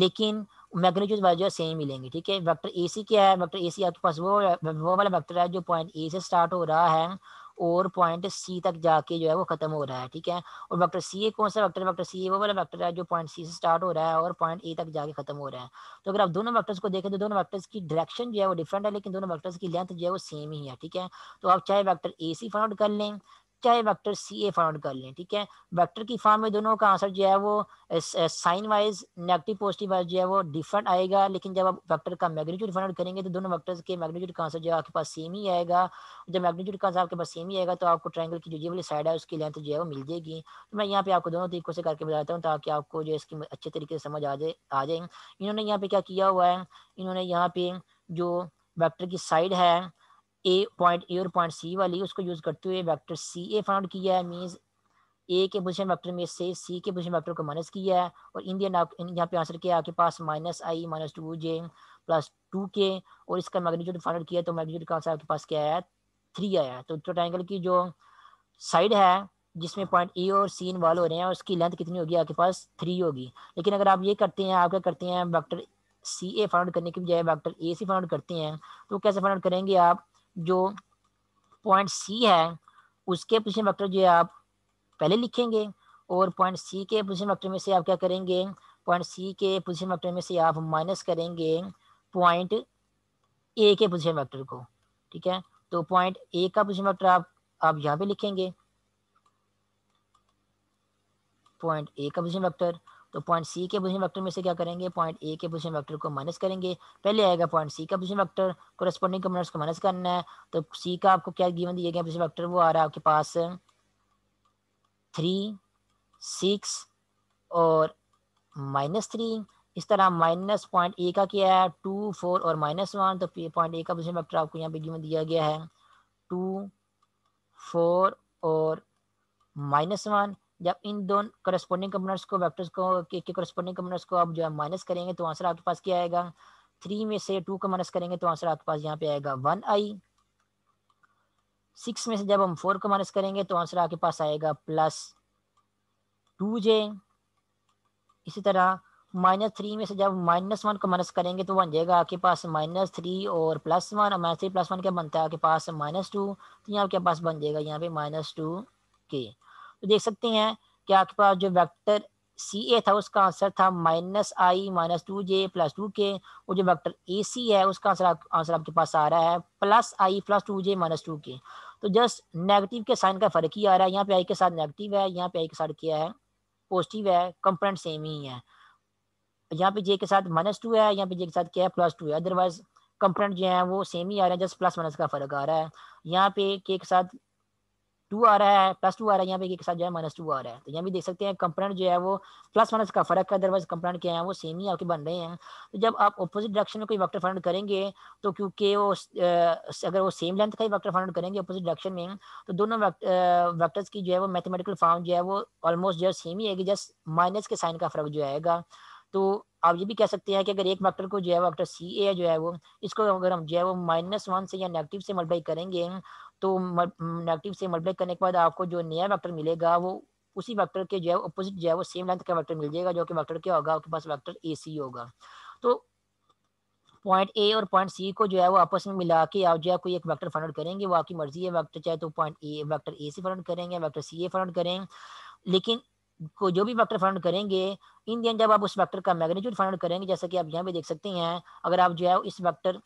लेकिन मैग्नीट्यूड वाइज जो है सेम मिलेंगे ठीक है वैक्टर ए सी क्या है वैक्टर ए सी आपके पास वो वो वाला वैक्टर है जो पॉइंट ए से स्टार्ट हो रहा है और पॉइंट सी तक जाके जो है वो खत्म हो रहा है ठीक है और वेक्टर सी ए कौन सा वक्टर वेक्टर सी ए वो वाला वेक्टर है जो पॉइंट सी से स्टार्ट हो रहा है और पॉइंट ए तक जाके खत्म हो रहा है तो अगर आप दोनों वेक्टर्स को देखें तो दोनों वक्टर्स की डायरेक्शन जो है वो डिफरेंट है लेकिन दोनों वेक्टर्स की लेंथ जो है वो सेम ही है ठीक है तो आप चाहे vector A C find out कर लें क्या है वेक्टर सी ए फाउंड कर लें ठीक है वेक्टर की फॉर्म में दोनों का आंसर जो है वो sign wise negative positive wise जो है वो डिफरेंट आएगा लेकिन जब आप वेक्टर का मैग्नीट्यूड फाइंड आउट करेंगे तो दोनों वेक्टर्स के मैग्नीट्यूड का आंसर जो है आपके पास सेम ही आएगा जब मैग्नीट्यूड का आंसर आपके पास सेम ही आएगा तो आपको ट्राइंगल की जो ये वाली साइड है उसकी लेंथ जो है वो मिल जाएगी तो मैं यहाँ पे आपको दोनों तरीकों से करके बताता हूँ ताकि आपको जो इसकी अच्छे तरीके से समझ आ जाए आ जाए इन्होंने यहाँ पे क्या किया हुआ है इन्होंने यहाँ पे जो वैक्टर की साइड है ए पॉइंट ए और पॉइंट सी वाली उसको यूज़ करते हुए वेक्टर सी ए फाउंड किया है मीन्स ए के पोजिशन वेक्टर में से सी के पोजिशन वेक्टर को माइनस किया है और इंडियन यहाँ पे आंसर किया आपके पास minus i minus two j plus two k और इसका मैग्नीट्यूड फाइंड किया तो मैग्नीट्यूड का आंसर आपके पास क्या आया थ्री आया तो ट्रोटाइंगल की जो साइड है जिसमें पॉइंट ए और सी इन्वॉल्व हो रहे हैं उसकी लेंथ कितनी होगी आपके पास थ्री होगी लेकिन अगर आप ये करते हैं आप क्या करते हैं वैक्टर सी ए फाउंड करने के बजाय वैक्टर ए सी फाउंड करते हैं तो कैसे फाउंड करेंगे आप जो पॉइंट सी है उसके पोजिशन वैक्टर जो है आप पहले लिखेंगे और पॉइंट सी के पोजिशन वैक्टर में से आप क्या करेंगे पॉइंट सी के पोजिशन वैक्टर में से आप माइनस करेंगे पॉइंट ए के पोजिशन वैक्टर को ठीक है तो पॉइंट ए का पोजिशन वैक्टर आप आप यहाँ पे लिखेंगे पॉइंट ए का पोजिशन वैक्टर तो पॉइंट सी के पोजिशन वैक्टर में से क्या करेंगे पॉइंट ए के पोजिशन वैक्टर को माइनस करेंगे पहले आएगा पॉइंट सी का पोजिशन वैक्टर कोरस्पॉन्डिंग कम्पोनेंट्स को माइनस करना है तो सी का आपको क्या गिवन दिया गया पोजिशन वैक्टर वो आ रहा है आपके पास थ्री सिक्स और माइनस थ्री इस तरह माइनस पॉइंट ए का क्या है टू फोर और माइनस वन तो पॉइंट ए का पोजिशन वैक्टर आपको यहाँ पे गिवन दिया गया है टू फोर और माइनस वन जब इन दोनों करस्पोंडिंग कंपोनेंट्स को वेक्टर्स को के, के करस्पोंडिंग कंपोनेंट्स को आप जो है माइनस करेंगे तो आंसर आपके पास क्या आएगा थ्री में से टू का माइनस करेंगे तो आंसर आपके पास यहाँ पे आएगा वन आई सिक्स में से जब हम फोर को माइनस करेंगे तो आंसर आपके पास आएगा प्लस टू जे इसी तरह माइनस थ्री में से जब माइनस वन को माइनस करेंगे तो बन जाएगा आपके पास माइनस थ्री और प्लस वन और माइनस थ्री प्लस वन क्या बनता है आपके पास माइनस टू तो यहाँ आपके पास बन जाएगा यहाँ पे माइनस टू के तो देख सकते हैं कि आपके पास जो वेक्टर सी ए था उसका आंसर था minus i minus two j plus two k और जो वेक्टर ए सी है उसका आंसर आप, आंसर आपके पास आ रहा है plus i plus two j minus two k तो जस्ट नेगेटिव के साइन का फ़र्क ही आ रहा है यहाँ पे आई के साथ नेगेटिव है यहाँ पे आई के साथ क्या है पॉजिटिव है कंपोनेंट सेम ही है यहाँ पे जे के साथ माइनस टू है यहाँ पे जे के साथ क्या है प्लस टू है अदरवाइज कंपोनेंट जो है वो सेम ही आ रहे हैं जस्ट प्लस माइनस का फ़र्क आ रहा है यहाँ पे के के साथ टू आ रहा है प्लस टू आ रहा है यहाँ पे एक साथ जो है माइनस टू आ रहा है तो यहाँ भी देख सकते हैं कंपोनेंट जो है वो प्लस माइनस का फर्क है अदरवाइज कंपोनेंट क्या है वो सेम ही आपके बन रहे हैं तो जब आप अपोजिट डायरेक्शन में कोई वेक्टर फाइंड करेंगे तो क्योंकि वो अगर वो सेम लेंथ का ही वेक्टर फाइंड करेंगे अपोजिट डायरेक्शन में तो दोनों वेक्टर्स की जो है वो मैथमेटिकल फॉर्म जो है वो ऑलमोस्ट जो सेम ही आएगी जस्ट माइनस के साइन का फर्क जो आएगा तो आप ये भी कह सकते हैं कि अगर एक वैक्टर को जो है वैक्टर सी ए जो है वो इसको अगर हम जो है वो माइनस वन से या नेगेटिव से मल्टीप्लाई करेंगे तो नेगेटिव से मल्टीप्लाई करने के बाद आपको जो नया वैक्टर मिलेगा वो उसी वैक्टर के जो है अपोजिट जो है वो सेम लेंथ का वैक्टर मिल जाएगा जो कि वैक्टर क्या होगा आपके पास वैक्टर ए सी होगा तो पॉइंट ए और पॉइंट सी को जो है वो आपस में मिला के आप जो है कोई एक वेक्टर फंड करेंगे वो आपकी मर्जी है वेक्टर चाहे तो पॉइंट ए वेक्टर ए से फंड करेंगे वेक्टर सी ए फंड करें लेकिन को जो भी वेक्टर फाइंड करेंगे इन दिन जब आप उस वेक्टर का मैग्नीट्यूड फाइंड करेंगे जैसा कि आप यहाँ पे देख सकते हैं अगर आप जो है इस वेक्टर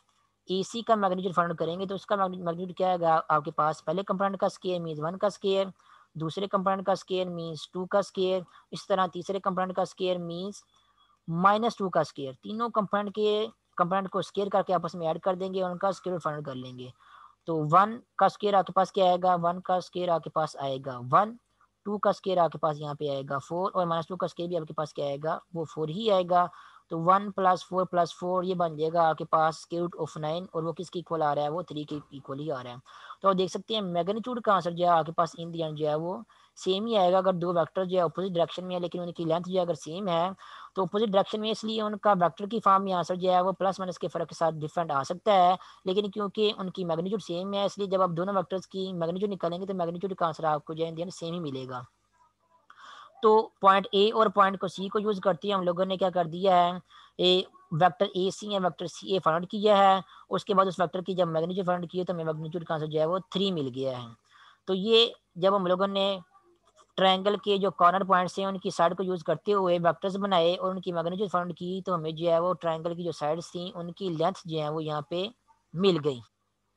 ए सी का मैग्नीट्यूड फाइंड करेंगे तो उसका मैग्नीट्यूड क्या आएगा आपके पास पहले कंपोनेंट का स्केयर मीन्स वन का स्केयर दूसरे कंपोनेंट का स्केयर मीन्स टू का स्केयर इस तरह तीसरे कंपोनेंट का स्केयर मीन्स माइनस टू का स्केयर तीनों कंपोनेंट के कंपोनेंट को स्केयर करके आपस में ऐड कर देंगे और उनका स्केयर फाइंड कर लेंगे तो वन का स्केयर आपके पास क्या आएगा वन का स्केयर आपके पास आएगा वन टू का स्केयर आपके पास यहाँ पे आएगा फोर और माइनस टू का स्केयर भी आपके पास क्या आएगा वो फोर ही आएगा तो one plus four plus four ये बन जाएगा आपके पास स्केट ऑफ नाइन और वो किसके इक्वल आ रहा है वो थ्री के इक्वल ही आ रहा है तो आप देख सकते हैं मैग्नीट्यूड का आंसर जो है आपके पास इन दी जो है वो सेम ही आएगा अगर दो वेक्टर जो है अपोजिट डायरेक्शन में है लेकिन उनकी लेंथ जो है अगर सेम है तो अपोजिट डायरेक्शन में इसलिए उनका वेक्टर की फॉर्म में आंसर जो है वो प्लस माइनस के फर्क के साथ डिफरेंट आ सकता है लेकिन क्योंकि उनकी मैग्नीट्यूड सेम है इसलिए जब आप दोनों वेक्टर्स की मैग्नीट्यूड निकालेंगे तो मैग्नीट्यूड का आंसर आपको जो है सेम ही मिलेगा तो पॉइंट ए और पॉइंट को सी को यूज़ करते हैं हम लोगों ने क्या कर दिया है ए वेक्टर ए सी या वेक्टर सी ए फाइंड किया है उसके बाद उस वेक्टर की जब मैग्नीट्यूड फाइंड की तो मैग्नीट्यूड का आंसर जो है वो थ्री मिल गया है तो ये जब हम लोगों ने ट्रायंगल के जो कॉर्नर पॉइंट्स हैं उनकी साइड को यूज़ करते हुए वेक्टर्स बनाए और उनकी मैग्नीट्यूड फाउंड की तो हमें जो है वो ट्रायंगल की जो साइड्स थी उनकी लेंथ जो है वो यहाँ पे मिल गई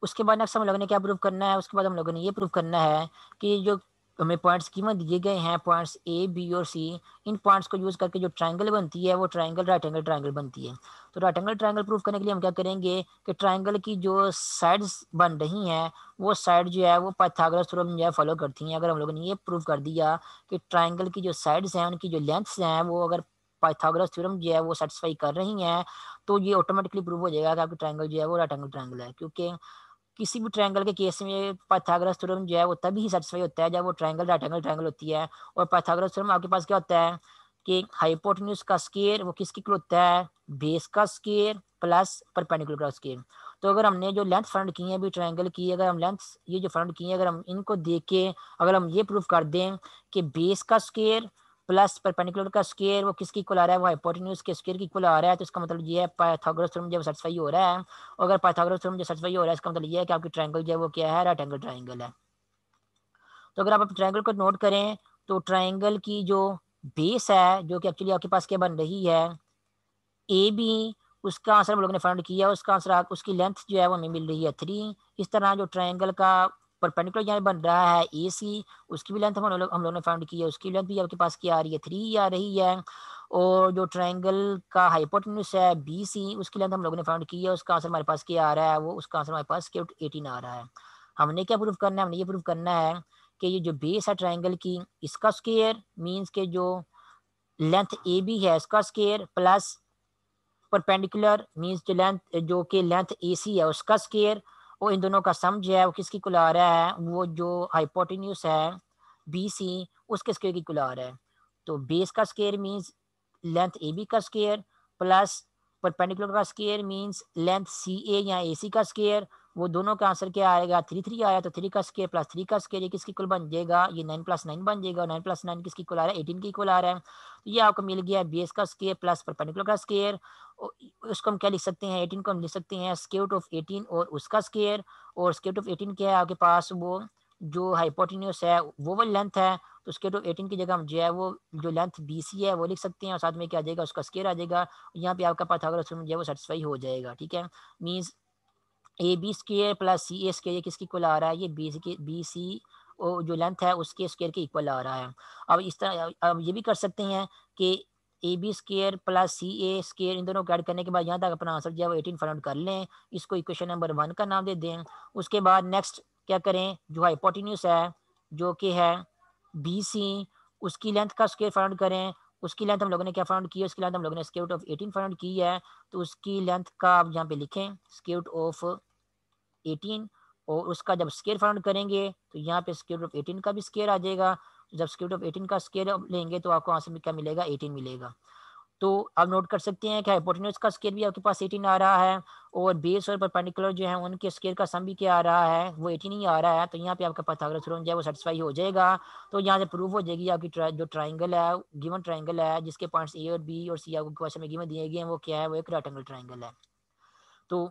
उसके बाद नेक्स्ट हम लोगों ने क्या प्रूव करना है उसके बाद हम लोगों ने ये प्रूव करना है कि जो हमें पॉइंट्स कीमत दिए गए हैं पॉइंट्स ए बी और सी इन पॉइंट्स को यूज़ करके जो ट्राइंगल बनती है वो ट्राइंगल राइट एंगल ट्राइंगल बनती है तो राइट एंगल ट्राइंगल प्रूफ करने के लिए हम क्या करेंगे कि ट्राइंगल की जो साइड्स बन रही हैं वो साइड जो है वो पाइथागोरस थ्योरम जो है फॉलो करती हैं अगर हम लोगों ने ये प्रूव कर दिया कि ट्राइंगल की जो साइड्स हैं उनकी जो लेंथ्स हैं वो अगर पाइथागोरस थ्योरम जो है वो सेटिस्फाई कर रही हैं तो ये ऑटोमेटिकली प्रूव हो जाएगा कि आपकी ट्राइंगल जो है वो राइट एंगल ट्राइंगल है क्योंकि किसी भी ट्रायंगल के केस में पाइथागोरस थ्योरम जो है वो तभी सेटिस्फाई होता है जब वो ट्रायंगल रेक्टेंगल ट्रायंगल होती है और पाइथागोरस थ्योरम आपके पास क्या होता है कि हाइपोटेन्यूज का स्केयर वो किसके इक्वल होता है बेस का स्केयर प्लस परपेंडिकुलर का स्केयर तो अगर हमने जो लेंथ फाइंड की है अभी ट्रायंगल की अगर हम लेंथ ये जो फाइंड की है अगर हम इनको देख के अगर हम ये प्रूफ कर दें कि बेस का स्केयर प्लस परपेंडिकुलर का स्केयर वो किसकी इक्वल आ रहा है वो हाइपोटेन्यूज के स्केयर की इक्वल आ रहा है तो इसका मतलब ये है पाइथागोरस थ्योरम जब सेटिस्फाई हो रहा है और अगर पाइथागोरस थ्योरम जब सेटिस्फाई हो रहा है इसका मतलब ये है कि आपकी ट्रायंगल जो है वो क्या है राइट एंगल ट्रायंगल है तो अगर आप ट्रायंगल को नोट करें तो ट्राइंगल की जो बेस है जो कि एक्चुअली आपके पास क्या बन रही है ए बी उसका आंसर हम लोगों ने फाइंड किया उसका आंसर उसकी लेंथ जो है वो हमें मिल रही है थ्री इस तरह जो ट्राइंगल का परपेंडिकुलर यहाँ बन रहा है ए सी उसकी भी लेंथ हम लोग हम लोगों ने फाउंड की है उसकी लेंथ भी आपके पास क्या आ रही है थ्री आ रही है और जो ट्रायंगल का हाइपोटनस है बी सी उसकी लेंथ हम लोगों ने फाउंड की है उसका आंसर हमारे पास क्या आ रहा है वो उसका आंसर हमारे पास केवट एटीन आ रहा है हमने क्या प्रूफ करना है हमने ये प्रूफ करना है कि ये जो बेस है ट्राइंगल की इसका स्केयर मीन्स के जो लेंथ ए बी है इसका स्केयर प्लस परपेंडिकुलर मीन्स जो लेंथ जो कि लेंथ ए सी है उसका स्केयर वो इन दोनों का सम जो है वो किसकी कुल आ रहा है वो जो हाइपोटिन्यूस है बी सी उसके स्केयर की कुल आ रहा है तो बेस का square means length A B का स्केयर प्लस परपेंडिकुलर का square means length C A या ए सी का स्केयर वो दोनों का आंसर क्या आएगा थ्री थ्री आया तो थ्री का स्केयर प्लस थ्री का स्केयर ये किसकी कुल बन जाएगा ये नाइन प्लस नाइन बन जाएगा नाइन प्लस नाइन किसकी कुल आ रहा है एटीन की कुल आ रहा है तो ये आपको मिल गया बी का स्केयर प्लस परपेंडिकुलर का स्केयर उसको हम क्या लिख सकते हैं एटीन को हम लिख सकते हैं स्केट ऑफ एटीन और उसका स्केयर और स्केट ऑफ एटीन क्या है आपके पास वो जो हाइपोटिन्यूस है वो वो लेंथ है तो उसके ऑफ एटीन की जगह हम जो है वो जो लेंथ बी सी है वो लिख सकते हैं और साथ में क्या आ जाएगा उसका स्केयर आ जाएगा यहाँ पे आपका पाथागोरस थ्योरम जो है वो सेटिस्फाई हो जाएगा ठीक है means A B square plus C A square किसकी इक्वल आ रहा है ये बी के बी सी जो लेंथ है उसके स्केयर के इक्वल आ रहा है अब इस तरह अब ये भी कर सकते हैं कि A B square plus C A square इन दोनों को ऐड करने के बाद यहाँ तक अपना आंसर जो है वो एटीन फाइंड कर लें इसको इक्वेशन नंबर वन का नाम दे दें उसके बाद नेक्स्ट क्या करें जो हाइपोटिन्यूस है जो कि है बी सी उसकी लेंथ का स्केयर फाइंड करें उसकी लेंथ हम लोगों ने क्या फाउंड की है उसकी लेंथ हम लोगों ने स्केट ऑफ एटीन फाउंड की है तो उसकी लेंथ का आप यहाँ पे लिखें स्केट ऑफ एटीन और उसका जब स्केयर फाउंड करेंगे तो यहाँ पे स्केट ऑफ एटीन का भी स्केयर आ जाएगा जब स्केट ऑफ एटीन का स्केयर लेंगे तो आपको आंसर में क्या मिलेगा एटीन मिलेगा तो आप नोट कर सकते हैं कि हाइपोटेन्यूज का स्केयर भी आपके पास एटीन आ रहा है और बेस और परपेंडिकुलर जो है उनके स्केयर का सम भी क्या आ रहा है वो एटीन ही आ रहा है तो यहाँ पे आपका पता रूल जो है वो सेटिस्फाई हो जाएगा तो यहाँ से प्रूफ हो जाएगी आपकी ट्रा, जो ट्राइंगल है गिवन ट्राइंगल है जिसके पॉइंट्स ए और बी और सी आपको क्वेश्चन में गिवन दिए गए हैं वो क्या है वो एक रेक्टेंगल ट्राइंगल है तो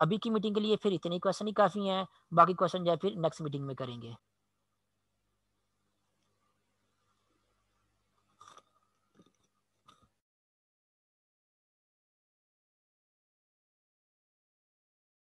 अभी की मीटिंग के लिए फिर इतने क्वेश्चन ही काफ़ी हैं बाकी क्वेश्चन जो है फिर नेक्स्ट मीटिंग में करेंगे